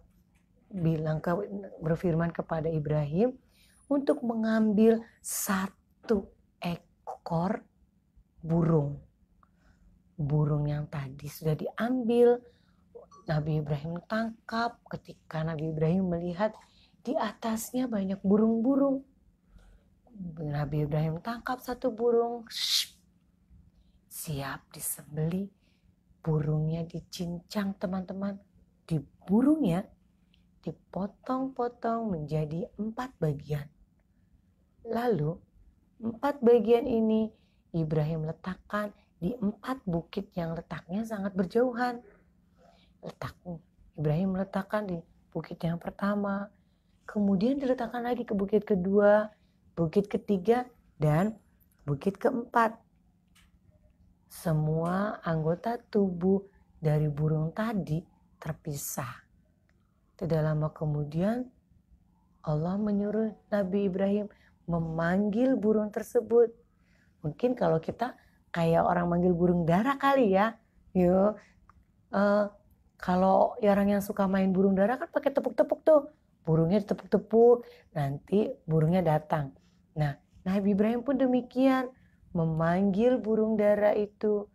bilang ke, berfirman kepada Ibrahim untuk mengambil satu ekor burung burung yang tadi sudah diambil. Nabi Ibrahim tangkap ketika Nabi Ibrahim melihat di atasnya banyak burung-burung. Nabi Ibrahim tangkap satu burung, shh, siap disembeli, burungnya dicincang teman-teman. Di burungnya dipotong-potong menjadi empat bagian. Lalu empat bagian ini Ibrahim letakkan di empat bukit yang letaknya sangat berjauhan. Letak Ibrahim meletakkan di bukit yang pertama, kemudian diletakkan lagi ke bukit kedua, bukit ketiga, dan bukit keempat. Semua anggota tubuh dari burung tadi terpisah. Tidak lama kemudian Allah menyuruh Nabi Ibrahim memanggil burung tersebut. Mungkin kalau kita kayak orang manggil burung darah kali ya yuk uh, eh, kalau orang yang suka main burung darah kan pakai tepuk-tepuk tuh burungnya tepuk tepuk nanti burungnya datang nah Nabi Ibrahim pun demikian memanggil burung darah itu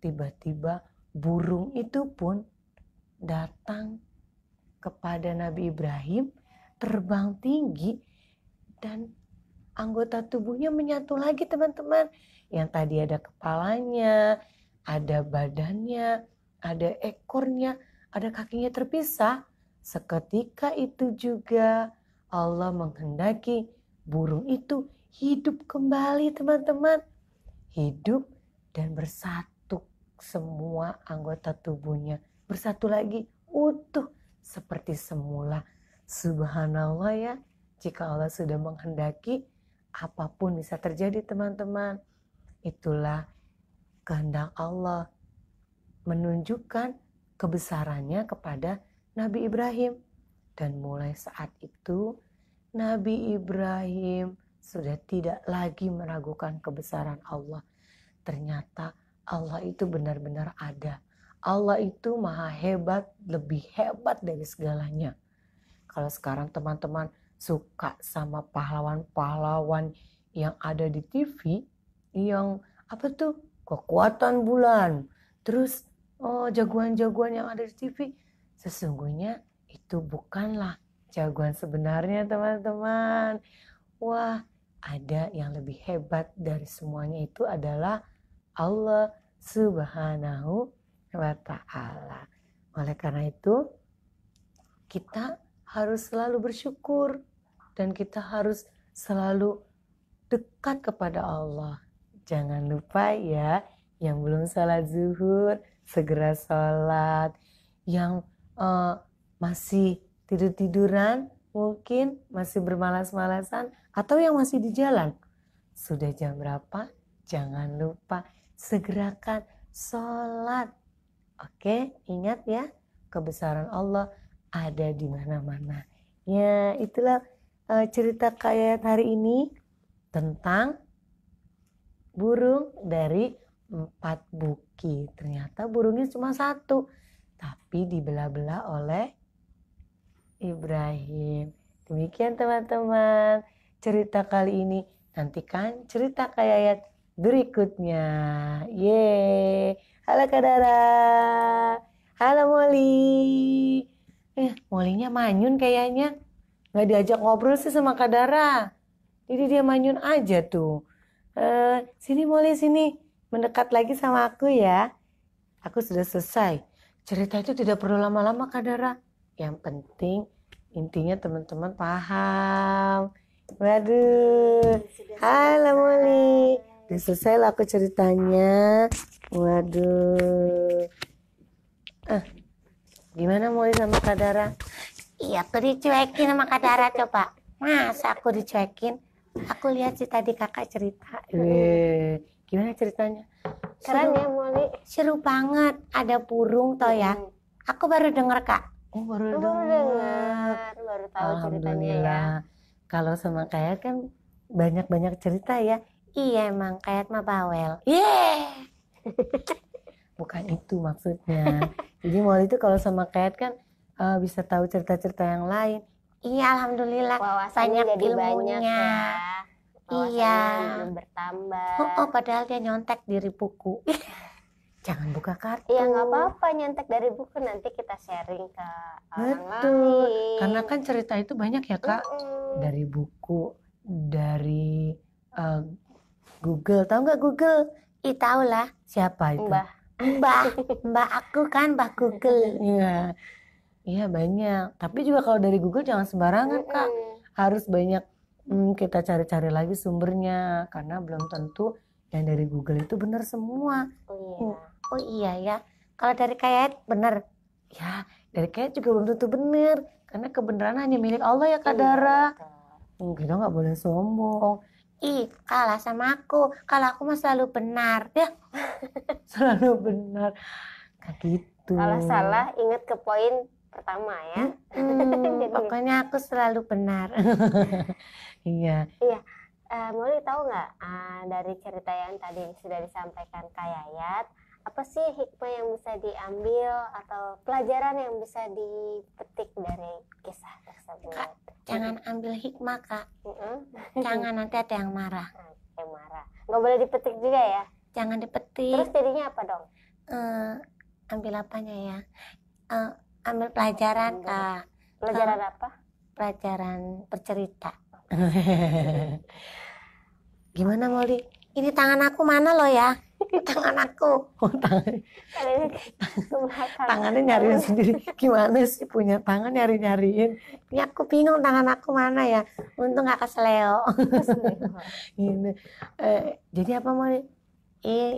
tiba-tiba burung itu pun datang kepada Nabi Ibrahim terbang tinggi dan anggota tubuhnya menyatu lagi teman-teman yang tadi ada kepalanya, ada badannya, ada ekornya, ada kakinya terpisah. Seketika itu juga Allah menghendaki burung itu hidup kembali teman-teman. Hidup dan bersatu semua anggota tubuhnya. Bersatu lagi utuh seperti semula. Subhanallah ya, jika Allah sudah menghendaki apapun bisa terjadi teman-teman. Itulah kehendak Allah menunjukkan kebesarannya kepada Nabi Ibrahim. Dan mulai saat itu Nabi Ibrahim sudah tidak lagi meragukan kebesaran Allah. Ternyata Allah itu benar-benar ada. Allah itu maha hebat, lebih hebat dari segalanya. Kalau sekarang teman-teman suka sama pahlawan-pahlawan yang ada di TV, yang apa tuh kekuatan bulan, terus oh jagoan-jagoan yang ada di TV, sesungguhnya itu bukanlah jagoan sebenarnya teman-teman. Wah, ada yang lebih hebat dari semuanya itu adalah Allah Subhanahu wa taala. Oleh karena itu, kita harus selalu bersyukur dan kita harus selalu dekat kepada Allah Jangan lupa ya, yang belum sholat zuhur, segera sholat. Yang uh, masih tidur-tiduran, mungkin masih bermalas-malasan, atau yang masih di jalan. Sudah jam berapa? Jangan lupa segerakan sholat. Oke, ingat ya, kebesaran Allah ada di mana-mana. Ya, itulah uh, cerita kayak hari ini tentang burung dari empat buki. Ternyata burungnya cuma satu, tapi dibelah-belah oleh Ibrahim. Demikian teman-teman cerita kali ini. Nantikan cerita kayak ayat berikutnya. Ye, halo Kadara. Halo Molly. Eh, Molinya manyun kayaknya. Nggak diajak ngobrol sih sama Kadara. Jadi dia manyun aja tuh. Eh, sini boleh sini mendekat lagi sama aku ya. Aku sudah selesai. Cerita itu tidak perlu lama-lama Kadara. Yang penting intinya teman-teman paham. Waduh. Halo Moli. Sudah selesai lah aku ceritanya. Waduh. ah gimana Moli sama Kadara? Iya, aku dicuekin sama Kadara coba. Masa aku dicuekin? aku lihat sih tadi kakak cerita Wih, gimana ceritanya keren seru, ya Moli seru banget ada burung toh ya hmm. aku baru dengar kak oh baru, baru denger baru tahu ceritanya ya kalau sama kayak kan banyak-banyak cerita ya iya emang kayak mah bawel yeah bukan itu maksudnya jadi Moli itu kalau sama kayak kan uh, bisa tahu cerita-cerita yang lain Iya, alhamdulillah. Wawasannya banyak jadi ilmunya. banyak ya. iya. bertambah. Oh, oh, padahal dia nyontek dari buku. Jangan buka kartu. Iya nggak apa-apa nyontek dari buku nanti kita sharing ke orang Betul. lain. Karena kan cerita itu banyak ya kak mm -mm. dari buku, dari uh, Google. Tahu nggak Google? I tahu lah. Siapa itu? Mbah. Mbah, Mbah aku kan Mbah Google. Iya. Iya banyak. Tapi juga kalau dari Google jangan sembarangan mm -hmm. kak. Harus banyak hmm, kita cari-cari lagi sumbernya karena belum tentu yang dari Google itu benar semua. Oh iya. Oh, oh iya ya. Kalau dari kayak benar. Ya dari kayak juga belum tentu benar karena kebenaran hanya milik Allah ya kak iya, Dara. Hmm, kita nggak boleh sombong. Oh, ih kalah sama aku. Kalau aku mah selalu benar ya. selalu benar. Kayak gitu. Kalau salah ingat ke poin pertama ya. Hmm, Jadi, pokoknya aku selalu benar. iya. Iya. Uh, Muli tahu nggak uh, dari cerita yang tadi sudah disampaikan Kak Yayat, apa sih hikmah yang bisa diambil atau pelajaran yang bisa dipetik dari kisah tersebut? Kak, jangan ambil hikmah kak. Mm -hmm. Jangan nanti ada yang marah. Ah, ada yang marah. Nggak boleh dipetik juga ya? Jangan dipetik. Terus jadinya apa dong? Uh, ambil apanya ya? Uh, ambil pelajaran kak pelajaran apa pelajaran bercerita gimana Moli ini tangan aku mana lo ya tangan aku oh, tangan tangannya nyariin sendiri gimana sih punya tangan nyari nyariin ini aku bingung tangan aku mana ya untung gak kesleo ini eh, jadi apa mau eh,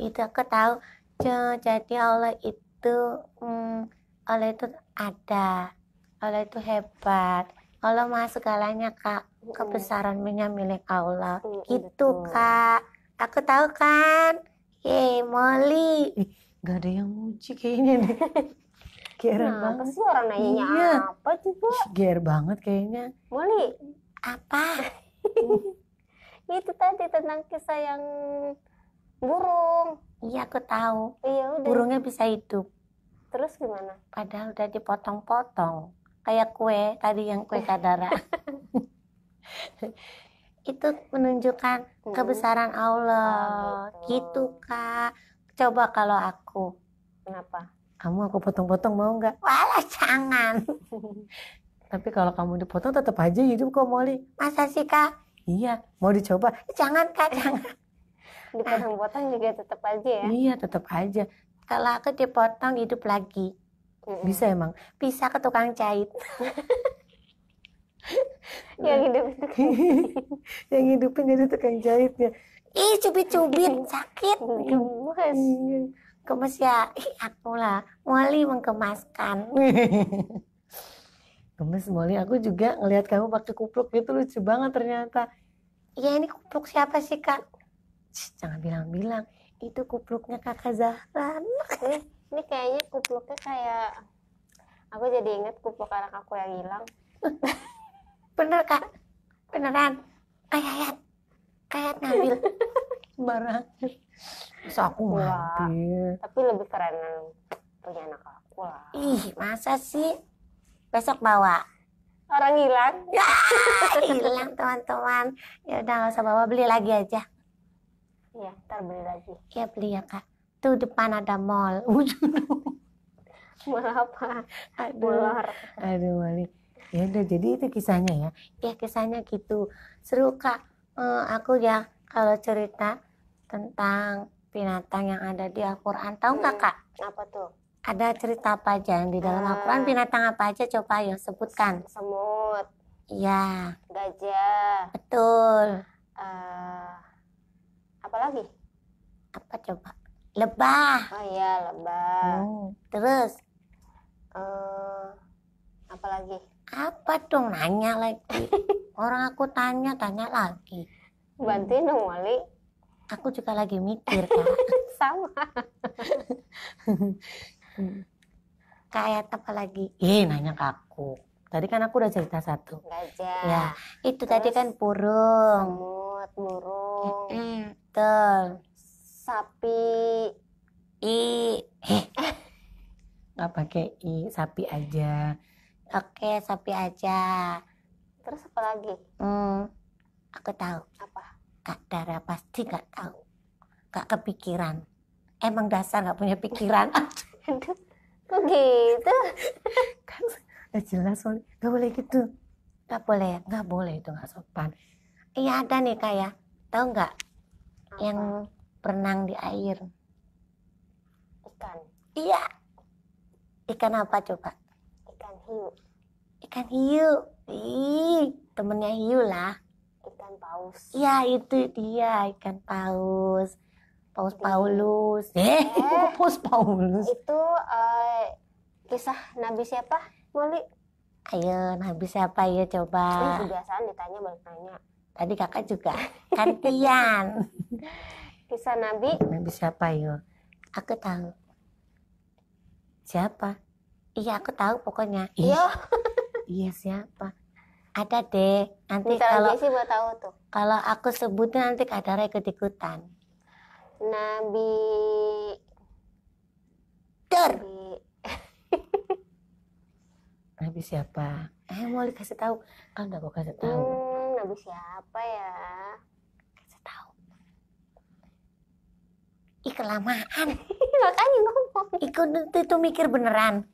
itu aku tahu jadi Allah itu hmm, Allah itu ada Allah itu hebat Allah maha segalanya kak kebesaran punya milik Allah gitu kak aku tahu kan Yeay, Molly nggak ada yang muji kayaknya nih. Geran nah, banget sih orang nanyanya iya. apa juga Ger banget kayaknya Molly apa itu tadi tentang kisah yang burung iya aku tahu iya, udah. burungnya bisa hidup Terus gimana? Padahal udah dipotong-potong. Kayak kue tadi yang kue kadara. itu menunjukkan hmm. kebesaran Allah. Oh, gitu. Kak. Coba kalau aku. Kenapa? Kamu aku potong-potong mau nggak? Walah jangan. Tapi kalau kamu dipotong tetap aja hidup kok Moli. Masa sih Kak? Iya, mau dicoba? Jangan Kak, jangan. dipotong-potong juga tetap aja ya? Iya, tetap aja kalau aku dipotong hidup lagi bisa emang bisa ke tukang jahit yang hidup yang hidupin jadi tukang jahitnya ih cubit-cubit sakit gemes iya. gemes ya ih aku lah Molly menggemaskan gemes Molly aku juga ngelihat kamu pakai kupluk gitu lucu banget ternyata ya ini kupluk siapa sih kak Cih, jangan bilang-bilang itu kupluknya kakak Zahra ini, ini kayaknya kupluknya kayak aku jadi inget kupluk anak aku yang hilang bener kak beneran kayak kayak ngambil barang masa aku ngambil tapi lebih keren punya anak aku lah ih masa sih besok bawa orang hilang ya hilang teman-teman ya udah nggak usah bawa beli lagi aja Iya, ntar beli lagi. Iya beli ya kak. Tuh depan ada mall. mall apa? Aduh. Aduh Wali. Ya udah jadi itu kisahnya ya. iya kisahnya gitu. Seru kak. Uh, aku ya kalau cerita tentang binatang yang ada di Al-Quran. Tahu nggak hmm. kak? Apa tuh? Ada cerita apa aja yang di dalam hmm. Al-Quran? Binatang apa aja? Coba ya sebutkan. Semut. Iya. Gajah. Betul. Uh, apa lagi? apa coba lebah oh iya lebah hmm. terus uh, apa lagi apa dong nanya lagi orang aku tanya tanya lagi bantuin dong Wali aku juga lagi mikir kak sama kayak apa lagi eh nanya ke aku tadi kan aku udah cerita satu gajah ya itu Terus, tadi kan burung semut burung mm -mm betul sapi i nggak pakai i sapi aja oke sapi aja terus apa lagi hmm, aku tahu apa kak Dara pasti nggak tahu kak kepikiran emang dasar nggak punya pikiran kok gitu kan udah jelas nggak boleh gitu nggak boleh nggak boleh itu nggak sopan iya ada nih kayak ya. tahu nggak yang berenang di air? Ikan. Iya. Ikan apa coba? Ikan hiu. Ikan hiu. Ih, temennya hiu lah. Ikan paus. Iya, itu dia ikan paus. Paus Di... Paulus. Eh, Paus Paulus. Itu uh, kisah Nabi siapa? Moli. Ayo, Nabi siapa ya coba? Ini kebiasaan ditanya banyak tanya Tadi kakak juga gantian. Kisah Nabi. Nabi siapa yo? Aku tahu. Siapa? Iya aku tahu pokoknya. Iya. iya siapa? Ada deh. Nanti Bisa kalau sih buat tahu tuh. Kalau aku sebutnya nanti Kadara ikut ikutan. Nabi. ter Nabi. Nabi siapa? Eh mau dikasih tahu. kan udah gue kasih tahu. Hmm lagu siapa ya kasih tahu Ih kelamaan makanya ngomong ikut itu mikir beneran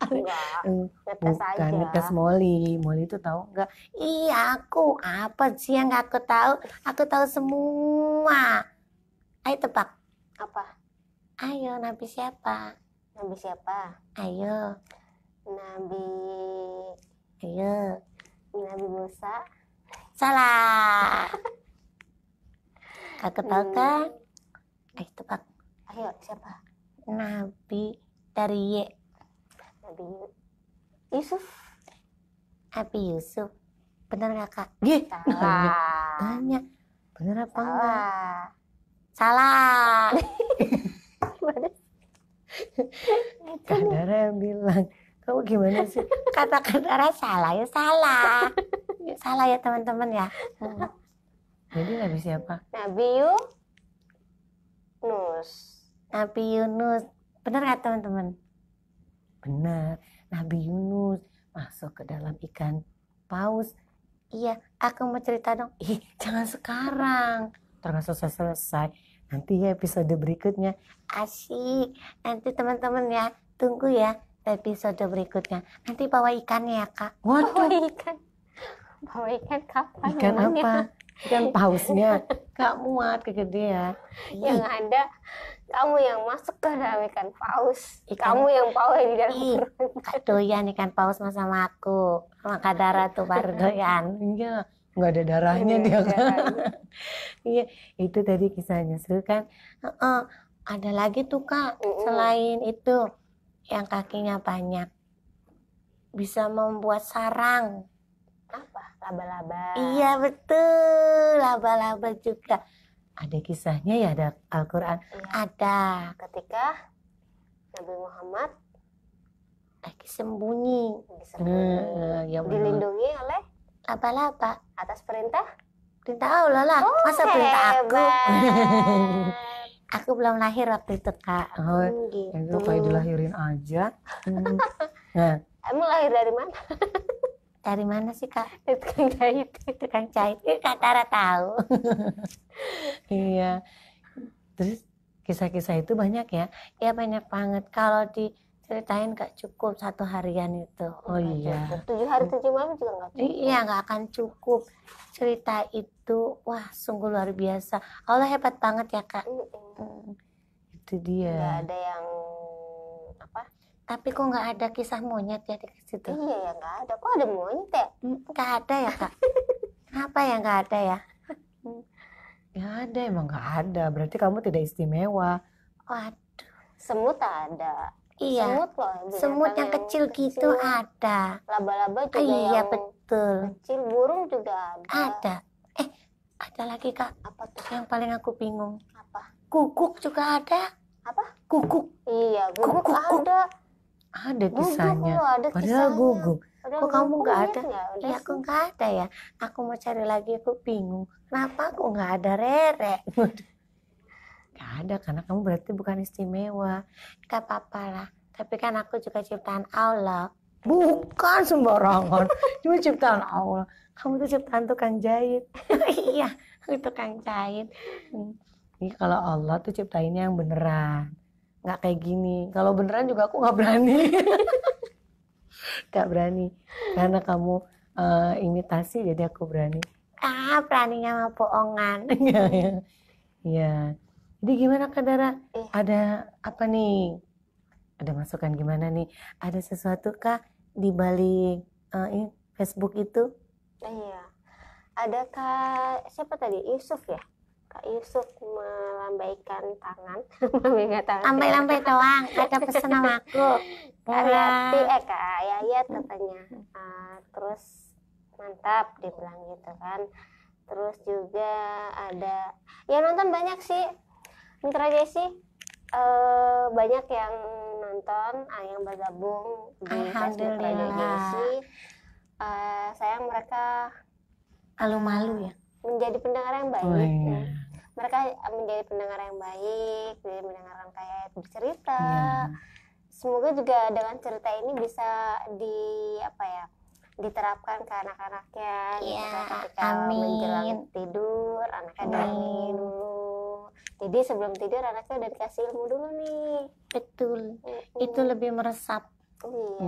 Enggak, Bukan, aja. ngetes Molly. Molly itu tahu enggak? Iya, aku apa sih yang aku tahu? Aku tahu semua. Ayo tebak. Apa? Ayo, nabi siapa? Nabi siapa? Ayo. Nabi. Ayo. Nabi Musa salah aku tahu hmm. kan hmm. eh tebak ayo siapa Nabi dari Ye Nabi Yusuf Nabi Yusuf bener nggak kak Gih. salah tanya bener apa salah. enggak salah Kadara yang bilang kamu gimana sih kata kata salah ya salah salah ya teman-teman ya hmm. jadi nabi siapa nabi Yunus nabi Yunus benar nggak teman-teman benar nabi Yunus masuk ke dalam ikan paus iya aku mau cerita dong ih jangan sekarang terus selesai selesai nanti ya episode berikutnya asik nanti teman-teman ya tunggu ya episode berikutnya. Nanti bawa ikannya ya kak. Waduh. Bawa ikan. Bawa ikan kapan? Ikan namanya? apa? Ikan pausnya. kak muat kegedean. Ya. Yang ada kamu yang masuk ke dalam ikan paus. Ikan. Kamu yang bawa di dalam Ih, Kak doyan ikan paus sama, sama aku. Maka darah tuh baru doyan. Iya. Enggak ada darahnya iya, dia Iya, itu tadi kisahnya seru kan. Uh -uh. Ada lagi tuh Kak, selain itu yang kakinya banyak bisa membuat sarang apa laba-laba iya betul laba-laba juga ada kisahnya ya ada Al-Quran iya. ada ketika Nabi Muhammad lagi sembunyi, lagi sembunyi. Hmm, ya dilindungi oleh laba-laba atas perintah perintah Allah lah oh, masa hebat. perintah aku oh, Aku belum lahir waktu itu kak. Oh, hmm, ya gitu. kayak dilahirin aja. Hmm. Kamu nah. lahir dari mana? dari mana sih kak? Dari tukang jahit. Tukang jahit. Kak Tara tahu. iya. Terus kisah-kisah itu banyak ya? Ya banyak banget. Kalau di ceritain gak cukup satu harian itu oh iya cukup. tujuh hari tujuh malam juga nggak cukup iya nggak akan cukup cerita itu wah sungguh luar biasa Allah hebat banget ya kak mm -mm. itu dia nggak ada yang apa tapi kok nggak ada kisah monyet ya di situ iya ya nggak ada kok ada monyet ya hmm, nggak ada ya kak apa yang nggak ada ya hmm. nggak ada emang nggak ada berarti kamu tidak istimewa waduh semut ada iya semut loh semut yang, yang kecil, kecil gitu ada laba-laba juga iya yang betul kecil burung juga ada ada eh ada lagi kak apa tuh yang paling aku bingung apa guguk juga ada apa guguk iya guguk, guguk ada ada kisahnya ada padahal guguk Padahal kok kamu nggak ada ya, ya aku nggak ada ya aku mau cari lagi aku bingung kenapa aku nggak ada rere Gak ada karena kamu berarti bukan istimewa. Gak apa-apa lah. Tapi kan aku juga ciptaan Allah. Bukan sembarangan. Cuma ciptaan Allah. Kamu tuh ciptaan tukang jahit. iya, aku tukang jahit. Hmm. Ini kalau Allah tuh ciptainnya yang beneran. Nggak kayak gini. Kalau beneran juga aku nggak berani. nggak berani. Karena kamu eh, imitasi jadi aku berani. Ah, beraninya sama bohongan. Iya. iya. iya. Jadi gimana Kak Dara? Eh. Ada apa nih? Ada masukan gimana nih? Ada sesuatu Kak di balik uh, ini, Facebook itu? Iya. Ada Kak siapa tadi? Yusuf ya? Kak Yusuf melambaikan tangan, melambaikan tangan. Lambai-lambai doang, ada pesan sama aku. Kayati, eh Kak ya katanya. Uh, terus mantap dibilang gitu kan terus juga ada ya nonton banyak sih mitra sih uh, banyak yang nonton, uh, yang bergabung di Alhamdulillah. Radio Uh, eh, sayang mereka malu-malu ya menjadi pendengar yang oh, baik. Oh, iya. ya. Mereka eh, menjadi pendengar yang baik, jadi mendengarkan kayak bercerita. Ya. Semoga juga dengan cerita ini bisa di apa ya? diterapkan ke anak-anaknya ya. ketika amin. menjelang tidur, anaknya iya. -anak dulu jadi sebelum tidur anaknya udah dikasih ilmu dulu nih betul mm-hmm. itu lebih meresap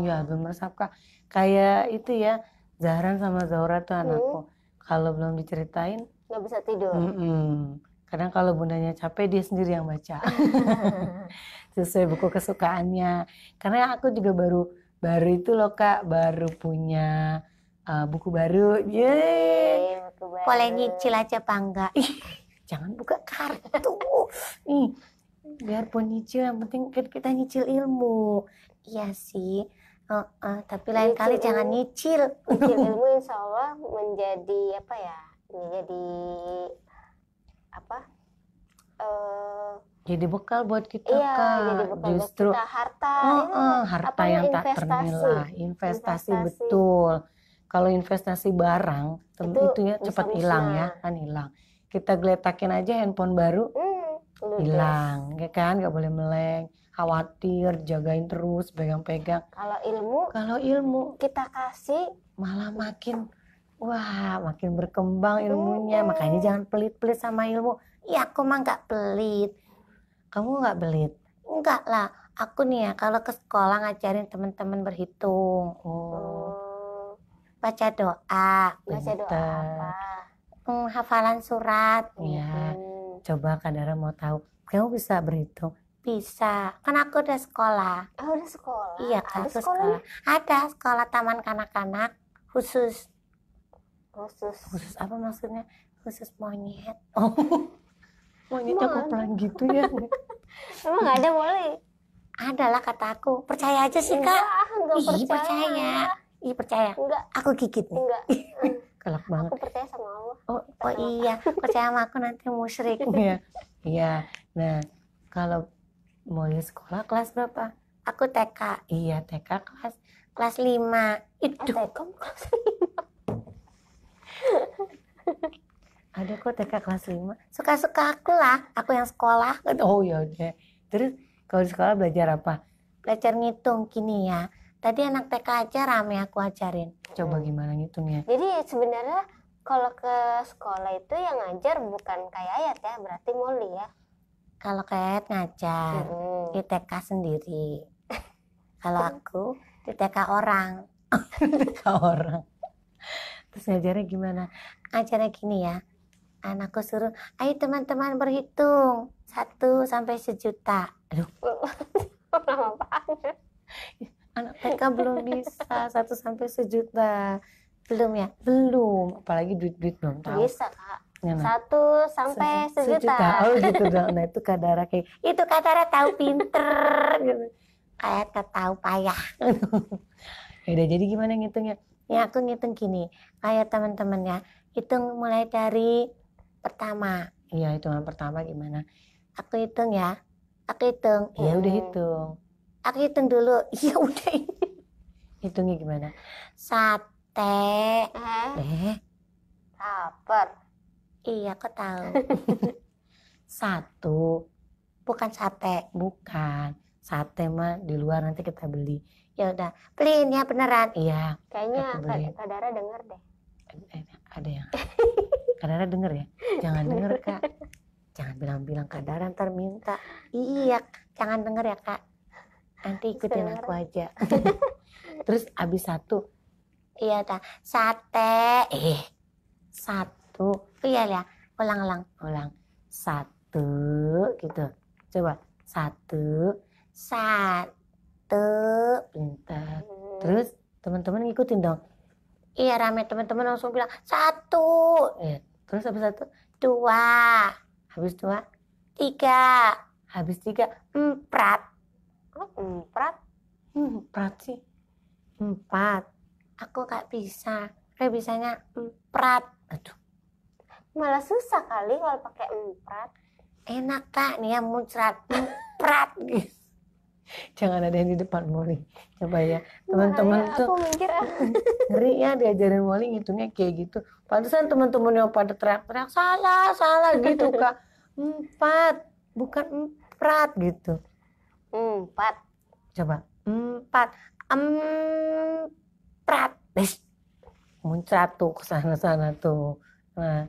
iya ya, belum meresap kak kayak itu ya Zahran sama Zahra tuh anakku mm. kalau belum diceritain nggak bisa tidur mm-mm. kadang kalau bundanya capek dia sendiri yang baca sesuai buku kesukaannya karena aku juga baru baru itu loh kak baru punya uh, buku baru yeay Yeay, buku baru. jangan buka kartu nih biarpun nyicil yang penting kita nyicil ilmu iya sih Uh, uh, tapi lain nyicil kali jangan nyicil. Nyicil ilmu insya Allah menjadi apa ya? Menjadi apa? Uh, jadi bekal buat kita iya, kak. Justru kita harta, uh, uh, harta apa yang investasi. tak ternilai, investasi, investasi. betul. Kalau investasi barang, itu, itu ya cepat hilang ya, kan hilang kita geletakin aja handphone baru hilang hmm, hilang ya kan Gak boleh meleng khawatir jagain terus pegang-pegang kalau ilmu kalau ilmu kita kasih malah makin wah makin berkembang ilmunya mm. makanya jangan pelit-pelit sama ilmu ya aku mah gak pelit kamu gak pelit enggak lah aku nih ya kalau ke sekolah ngajarin teman-teman berhitung oh. oh. baca doa iya, baca doa apa hmm, hafalan surat. Iya. Hmm. Coba kadara mau tahu, kamu bisa berhitung? Bisa. Kan aku udah sekolah. Oh, udah sekolah. Iya, kan ada sekolah. Ada sekolah taman kanak-kanak khusus. Khusus. Khusus apa maksudnya? Khusus monyet. Oh. monyet aku pelan gitu ya? Emang ada boleh? Adalah kata aku. Percaya aja sih, Kak. Enggak, enggak Ih, percaya. percaya. Ih, percaya. Enggak. Aku gigit nih. Enggak. Hmm galak banget aku percaya sama Allah oh, oh iya percaya sama aku nanti musyrik ya iya nah kalau mau sekolah kelas berapa aku TK iya TK kelas kelas 5 ah, itu kelas 5 ada kok TK kelas 5 suka-suka aku lah aku yang sekolah oh ya udah terus kalau di sekolah belajar apa belajar ngitung kini ya Tadi anak TK aja rame aku ajarin. Coba gimana ngitungnya? Jadi sebenarnya kalau ke sekolah itu yang ngajar bukan kayak ayat ya, berarti Moli ya. Kalau kayak ngajar hmm. di TK sendiri. kalau aku di TK orang. TK orang. Terus ngajarnya gimana? Ngajarnya gini ya. Anakku suruh, ayo teman-teman berhitung. Satu sampai sejuta. Aduh. Lama banget anak TK belum bisa satu sampai sejuta belum ya belum apalagi duit duit belum tahu bisa kak Nyana? satu sampai Se sejuta. sejuta oh gitu dong nah itu kadara kayak itu kadara tahu pinter gitu kayak tahu payah ya jadi gimana ngitungnya ya aku ngitung gini kayak teman-teman ya hitung mulai dari pertama iya hitungan pertama gimana aku hitung ya aku hitung ya udah hmm. hitung aku hitung dulu iya udah ini hitungnya gimana sate mm-hmm. eh, eh. Saper. iya aku tahu satu bukan sate bukan sate mah di luar nanti kita beli ya udah beliin ya beneran iya kayaknya kak Dara denger deh eh, eh, ada yang kak Dara denger ya jangan denger kak jangan bilang-bilang kak Dara ntar minta iya jangan denger ya kak nanti ikutin aku aja terus abis satu iya ta sate eh satu oh, iya ya ulang ulang ulang satu gitu coba satu satu pintar hmm. terus teman-teman ngikutin dong iya rame teman-teman langsung bilang satu iya. terus habis satu dua habis dua tiga habis tiga empat empat, empat. Hmm, empat sih. Empat. Aku gak bisa. Kayak bisanya empat. Aduh. Malah susah kali kalau pakai empat, Enak tak nih yang muncrat. Empat. Jangan ada yang di depan Molly. Coba ya. Iya, teman-teman tuh mikir, ngeri ya diajarin Molly ngitungnya kayak gitu. Pantesan teman-teman yang pada teriak-teriak salah, salah gitu Kak. Empat, bukan empat gitu. Empat. Coba. Empat. empat Des. Muncrat tuh ke sana-sana tuh. Nah,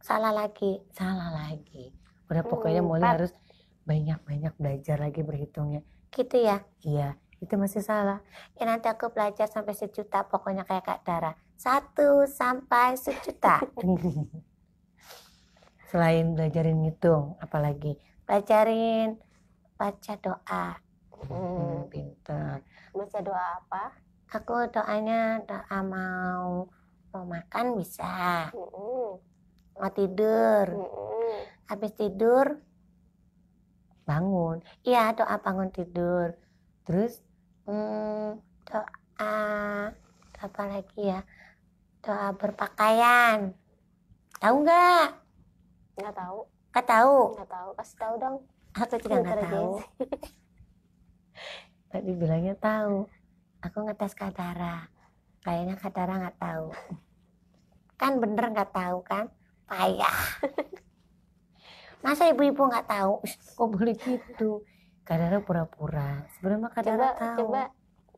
salah lagi, salah lagi. Udah pokoknya Empat. mulai harus banyak-banyak belajar lagi berhitungnya. Gitu ya? Iya, itu masih salah. Ya nanti aku belajar sampai sejuta, pokoknya kayak Kak Dara. Satu sampai sejuta. Selain belajarin ngitung, apalagi? Belajarin baca doa. Hmm, hmm, pintar. Baca doa apa? Aku doanya doa mau mau makan bisa. Hmm. Mau tidur. Hmm. Habis tidur bangun. Iya, doa bangun tidur. Terus hmm, doa apa lagi ya? Doa berpakaian. Tahu nggak? Nggak tahu. Nggak tahu. Nggak tahu. Kasih tahu dong aku juga nggak tahu tadi bilangnya tahu aku ngetes Katara kayaknya Katara nggak tahu kan bener nggak tahu kan payah masa ibu-ibu nggak -ibu tahu kok boleh gitu Katara pura-pura sebenarnya Katara coba, tahu coba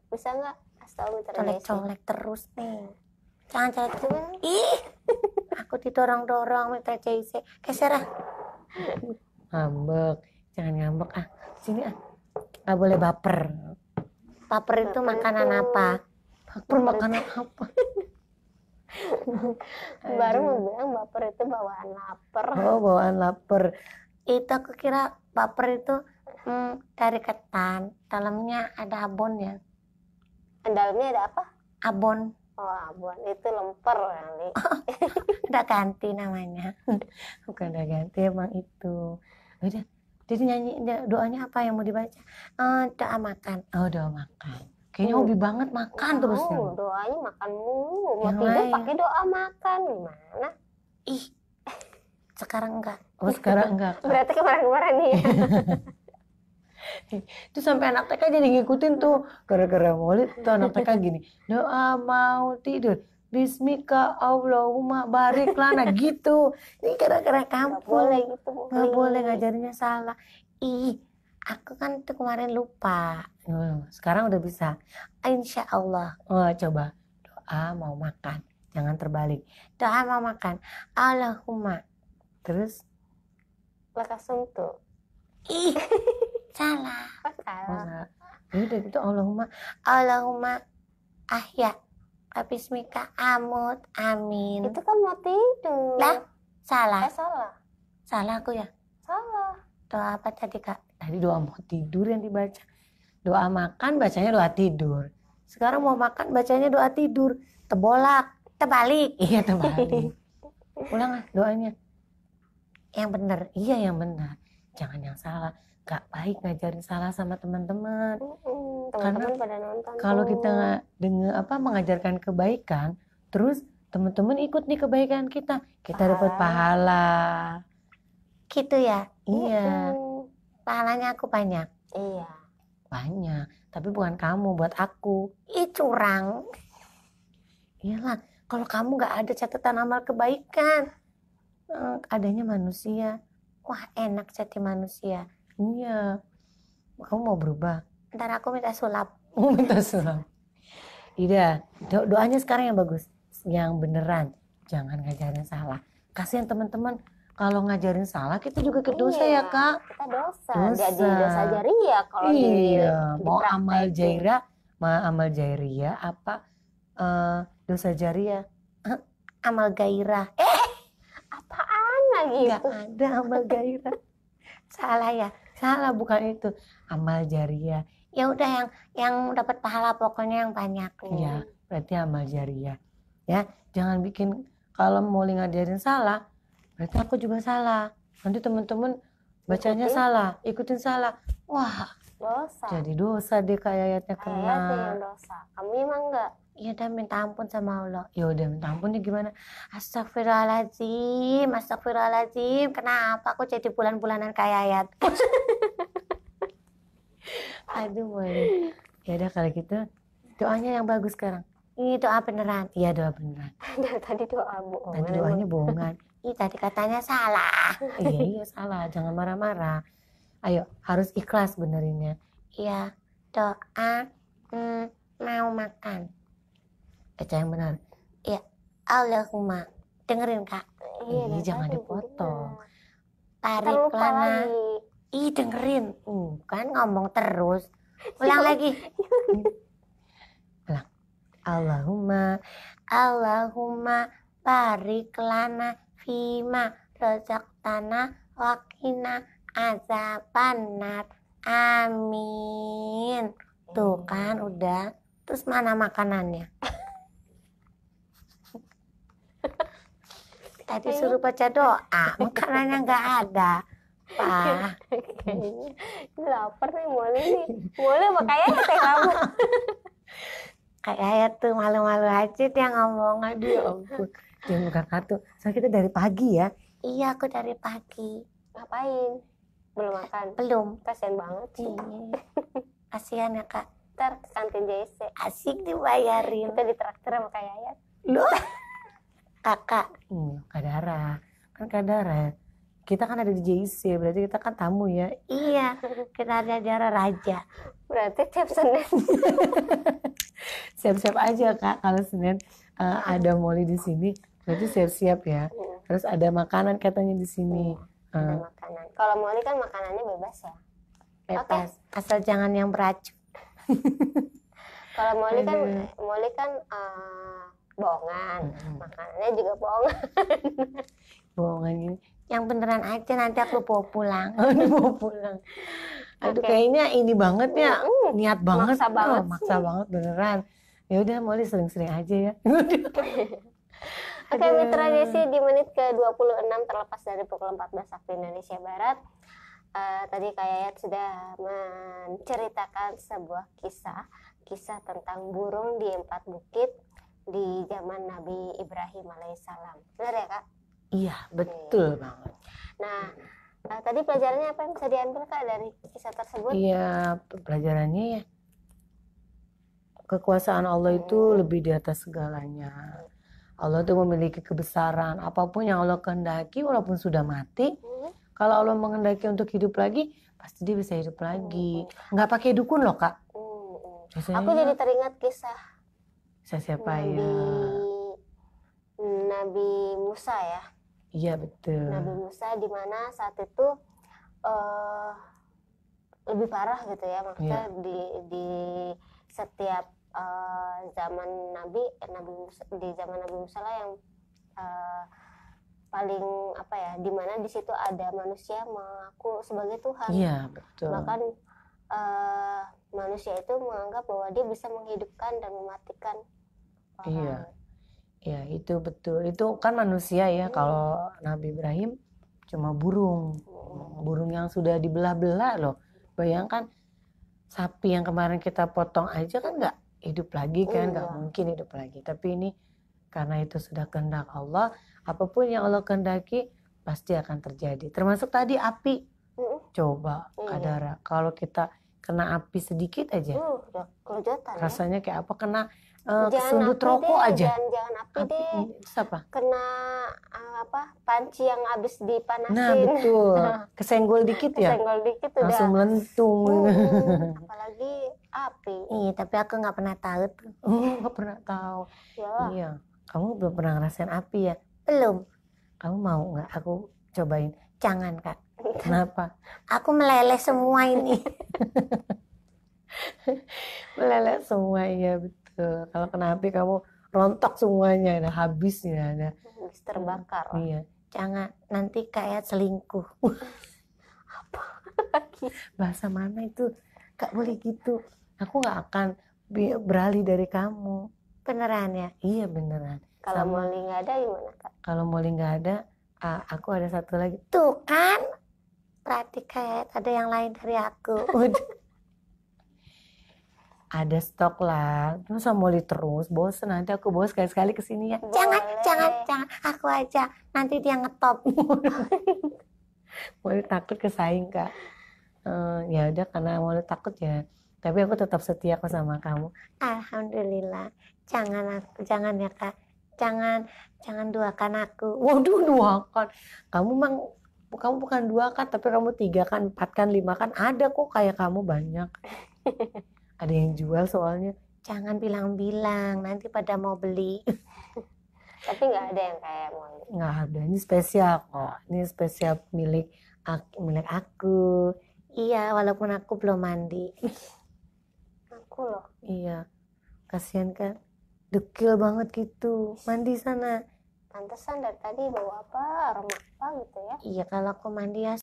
bisa nggak kasih colek-colek terus nih jangan colek coba ih aku didorong-dorong mitra JC keserah ah ngambek jangan ngambek ah sini ah nggak boleh baper baper itu baper makanan itu... apa baper makanan apa baru mau bilang baper itu bawaan lapar oh bawaan lapar itu aku kira baper itu hmm, dari ketan dalamnya ada abon ya dalamnya ada apa abon oh abon itu lemper kali udah ganti namanya bukan udah ganti emang itu udah jadi nyanyi doanya apa yang mau dibaca? Uh, eh, doa makan. Oh, doa makan. Kayaknya hmm. hobi banget makan wow, terus. Doanya makan mulu. Mau yang tidur pakai doa makan gimana? Ih. Sekarang enggak. Oh, sekarang enggak. Kak. Berarti kemarin-kemarin nih. Ya. itu sampai anak TK jadi ngikutin tuh gara-gara maulid tuh anak TK gini doa mau tidur Bismika Allahumma barik lana gitu. Ini gara-gara kamu. Gak boleh gitu. Bu. Iya. boleh ngajarinnya salah. Ih, aku kan tuh kemarin lupa. Sekarang udah bisa. Insya Allah. Oh, coba doa mau makan. Jangan terbalik. Doa mau makan. Allahumma. Terus? Lakasung itu. Ih, salah. Oh, salah. Oh, Udah gitu Allahumma. Allahumma ahya habis Mika amut, amin. Itu kan mau tidur. Lah, salah. Eh, salah. Salah aku ya? Salah. Doa apa tadi kak? Tadi doa mau tidur yang dibaca. Doa makan bacanya doa tidur. Sekarang mau makan bacanya doa tidur. Tebolak, tebalik, Iya tebalik. Ulang ah doanya. Yang benar, iya yang benar. Jangan yang salah gak baik ngajarin salah sama teman-teman. hmm Karena pada nonton kalau tuh. kita dengar apa mengajarkan kebaikan, terus teman-teman ikut nih kebaikan kita, kita pahala. dapat pahala. Gitu ya? Iya. hmm Pahalanya aku banyak. Iya. Banyak, tapi bukan kamu buat aku. Ih curang. Iyalah, kalau kamu nggak ada catatan amal kebaikan, eh, adanya manusia. Wah enak jadi manusia iya kamu mau berubah ntar aku minta sulap oh, minta sulap tidak Do doanya sekarang yang bagus yang beneran jangan ngajarin salah kasihan teman-teman kalau ngajarin salah kita juga ke dosa ya, iya, ya kak kita dosa, dosa. jadi dosa jaria ya kalau iya. di, mau amal jaira mau amal jairia apa uh, dosa jaria huh? Eh, amal gairah eh apaan lagi Gak ada amal gairah salah ya salah bukan itu amal jariah ya udah yang yang dapat pahala pokoknya yang banyak ya berarti amal jariah ya jangan bikin kalau mau ngajarin salah berarti aku juga salah nanti teman-teman bacanya ikutin. salah ikutin salah wah dosa jadi dosa deh ayatnya kena ayatnya yang dosa kamu emang enggak ya udah minta ampun sama Allah ya udah minta ampun ampunnya gimana astagfirullahaladzim astagfirullahaladzim kenapa aku jadi bulan-bulanan kayak ayat aduh boy ya udah kalau gitu doanya yang bagus sekarang ini doa beneran iya doa beneran tadi doa bohongan tadi doanya bohongan Ih, tadi katanya salah iya iya salah jangan marah-marah ayo harus ikhlas benerinnya iya doa mm, mau makan Eca yang benar iya Allahumma dengerin kak iya, jangan dipotong tarik pelana Ih dengerin uh, kan ngomong terus ulang lagi ulang Allahumma Allahumma barik lana fima rojak tanah wakina azaban nar amin tuh oh. kan udah terus mana makanannya tadi suruh baca doa makanannya nggak ada Pak. Kayaknya lapar nih boleh nih. Boleh makanya teh kamu. Kayaknya tuh malu-malu aja dia ngomong aduh ya ampun. Dia buka kartu. Soalnya kita dari pagi ya. Iya aku dari pagi. Ngapain? belum makan belum kasian banget sih iya. kasian ya kak ntar ke JC asik dibayarin kita ditraktir sama kak Yayat lu kakak hmm, kadara kan kadara kita kan ada di JC berarti kita kan tamu ya iya kita ada di raja berarti tiap Senin siap-siap aja kak kalau Senin uh, ada Molly di sini berarti siap-siap ya iya. terus ada makanan katanya di sini iya. Hmm. makanan. Kalau Molly kan makanannya bebas ya. Bebas. Okay. Asal jangan yang beracun. Kalau Molly kan Molly kan uh, bohongan, hmm. makanannya juga bohongan. bohongan ini. Yang beneran aja nanti aku bawa pulang. Aduh, bawa pulang. Aduh okay. kayaknya ini banget ya, niat banget. Maksa banget. Oh, maksa banget beneran. Ya udah Molly sering-sering aja ya. Oke, okay, Mitra Desi di menit ke-26 terlepas dari pukul 14 waktu Indonesia Barat. Uh, tadi Kak Yayat sudah menceritakan sebuah kisah, kisah tentang burung di empat bukit di zaman Nabi Ibrahim alaihissalam. Benar ya, Kak? Iya, betul hmm. banget. Nah, uh, tadi pelajarannya apa yang bisa diambil Kak dari kisah tersebut? Iya, pelajarannya ya kekuasaan Allah itu hmm. lebih di atas segalanya. Hmm Allah itu memiliki kebesaran apapun yang Allah kehendaki walaupun sudah mati hmm. kalau Allah mengendaki untuk hidup lagi pasti dia bisa hidup lagi hmm. nggak pakai dukun loh kak hmm. hmm. aku jadi teringat kisah kisah siapa ya? Nabi, ya Nabi Musa ya iya betul Nabi Musa di mana saat itu uh, lebih parah gitu ya maksudnya yeah. di di setiap Eh, zaman Nabi eh, Nabi di zaman Nabi Musa lah yang uh, paling apa ya di mana di situ ada manusia mengaku sebagai Tuhan iya, betul. bahkan uh, manusia itu menganggap bahwa dia bisa menghidupkan dan mematikan uh, iya ya itu betul itu kan manusia ya hmm. kalau Nabi Ibrahim cuma burung hmm. burung yang sudah dibelah-belah loh bayangkan sapi yang kemarin kita potong aja kan nggak hidup lagi kan nggak iya. mungkin hidup lagi tapi ini karena itu sudah kehendak Allah apapun yang Allah kehendaki pasti akan terjadi termasuk tadi api coba kadara kalau kita kena api sedikit aja Uh, rasanya ya. kayak apa kena eh, uh, sundut rokok aja jangan, jangan api, api deh iya, siapa kena uh, apa panci yang habis dipanasin nah betul kesenggol dikit ya kesenggol dikit udah langsung melentung hmm, hmm apalagi api iya tapi aku nggak pernah tahu tuh nggak pernah tahu Yalah. iya kamu belum pernah ngerasain api ya belum kamu mau nggak aku cobain jangan kak Kenapa? Aku meleleh semua ini. meleleh semua ya betul. Kalau kenapa? kamu rontok semuanya, ada habisnya, ada habis terbakar. iya. Jangan nanti kayak selingkuh. Apa lagi? Bahasa mana itu? Gak boleh gitu. Aku gak akan beralih dari kamu. Beneran ya? Iya beneran. Kalau Molly nggak ada gimana kak? Kalau Molly nggak ada, aku ada satu lagi. Tuh kan? kreatif ada yang lain dari aku ada stok lah masa mulai terus Bos nanti aku bos sekali sekali kesini ya Boleh. jangan jangan jangan aku aja nanti dia ngetop mau takut kesaing kak uh, ya udah karena mau takut ya tapi aku tetap setia kok sama kamu alhamdulillah jangan aku jangan ya kak jangan jangan duakan aku waduh duakan kamu mang kamu bukan dua kan tapi kamu tiga kan empat kan lima kan ada kok kayak kamu banyak ada yang jual soalnya jangan bilang-bilang nanti pada mau beli tapi nggak ada yang kayak mau nggak ada ini spesial kok ini spesial milik aku, milik aku iya walaupun aku belum mandi aku loh iya kasihan kan dekil banget gitu mandi sana pantesan dari tadi bawa apa aroma apa oh, gitu ya? Iya, kalau aku mandi ya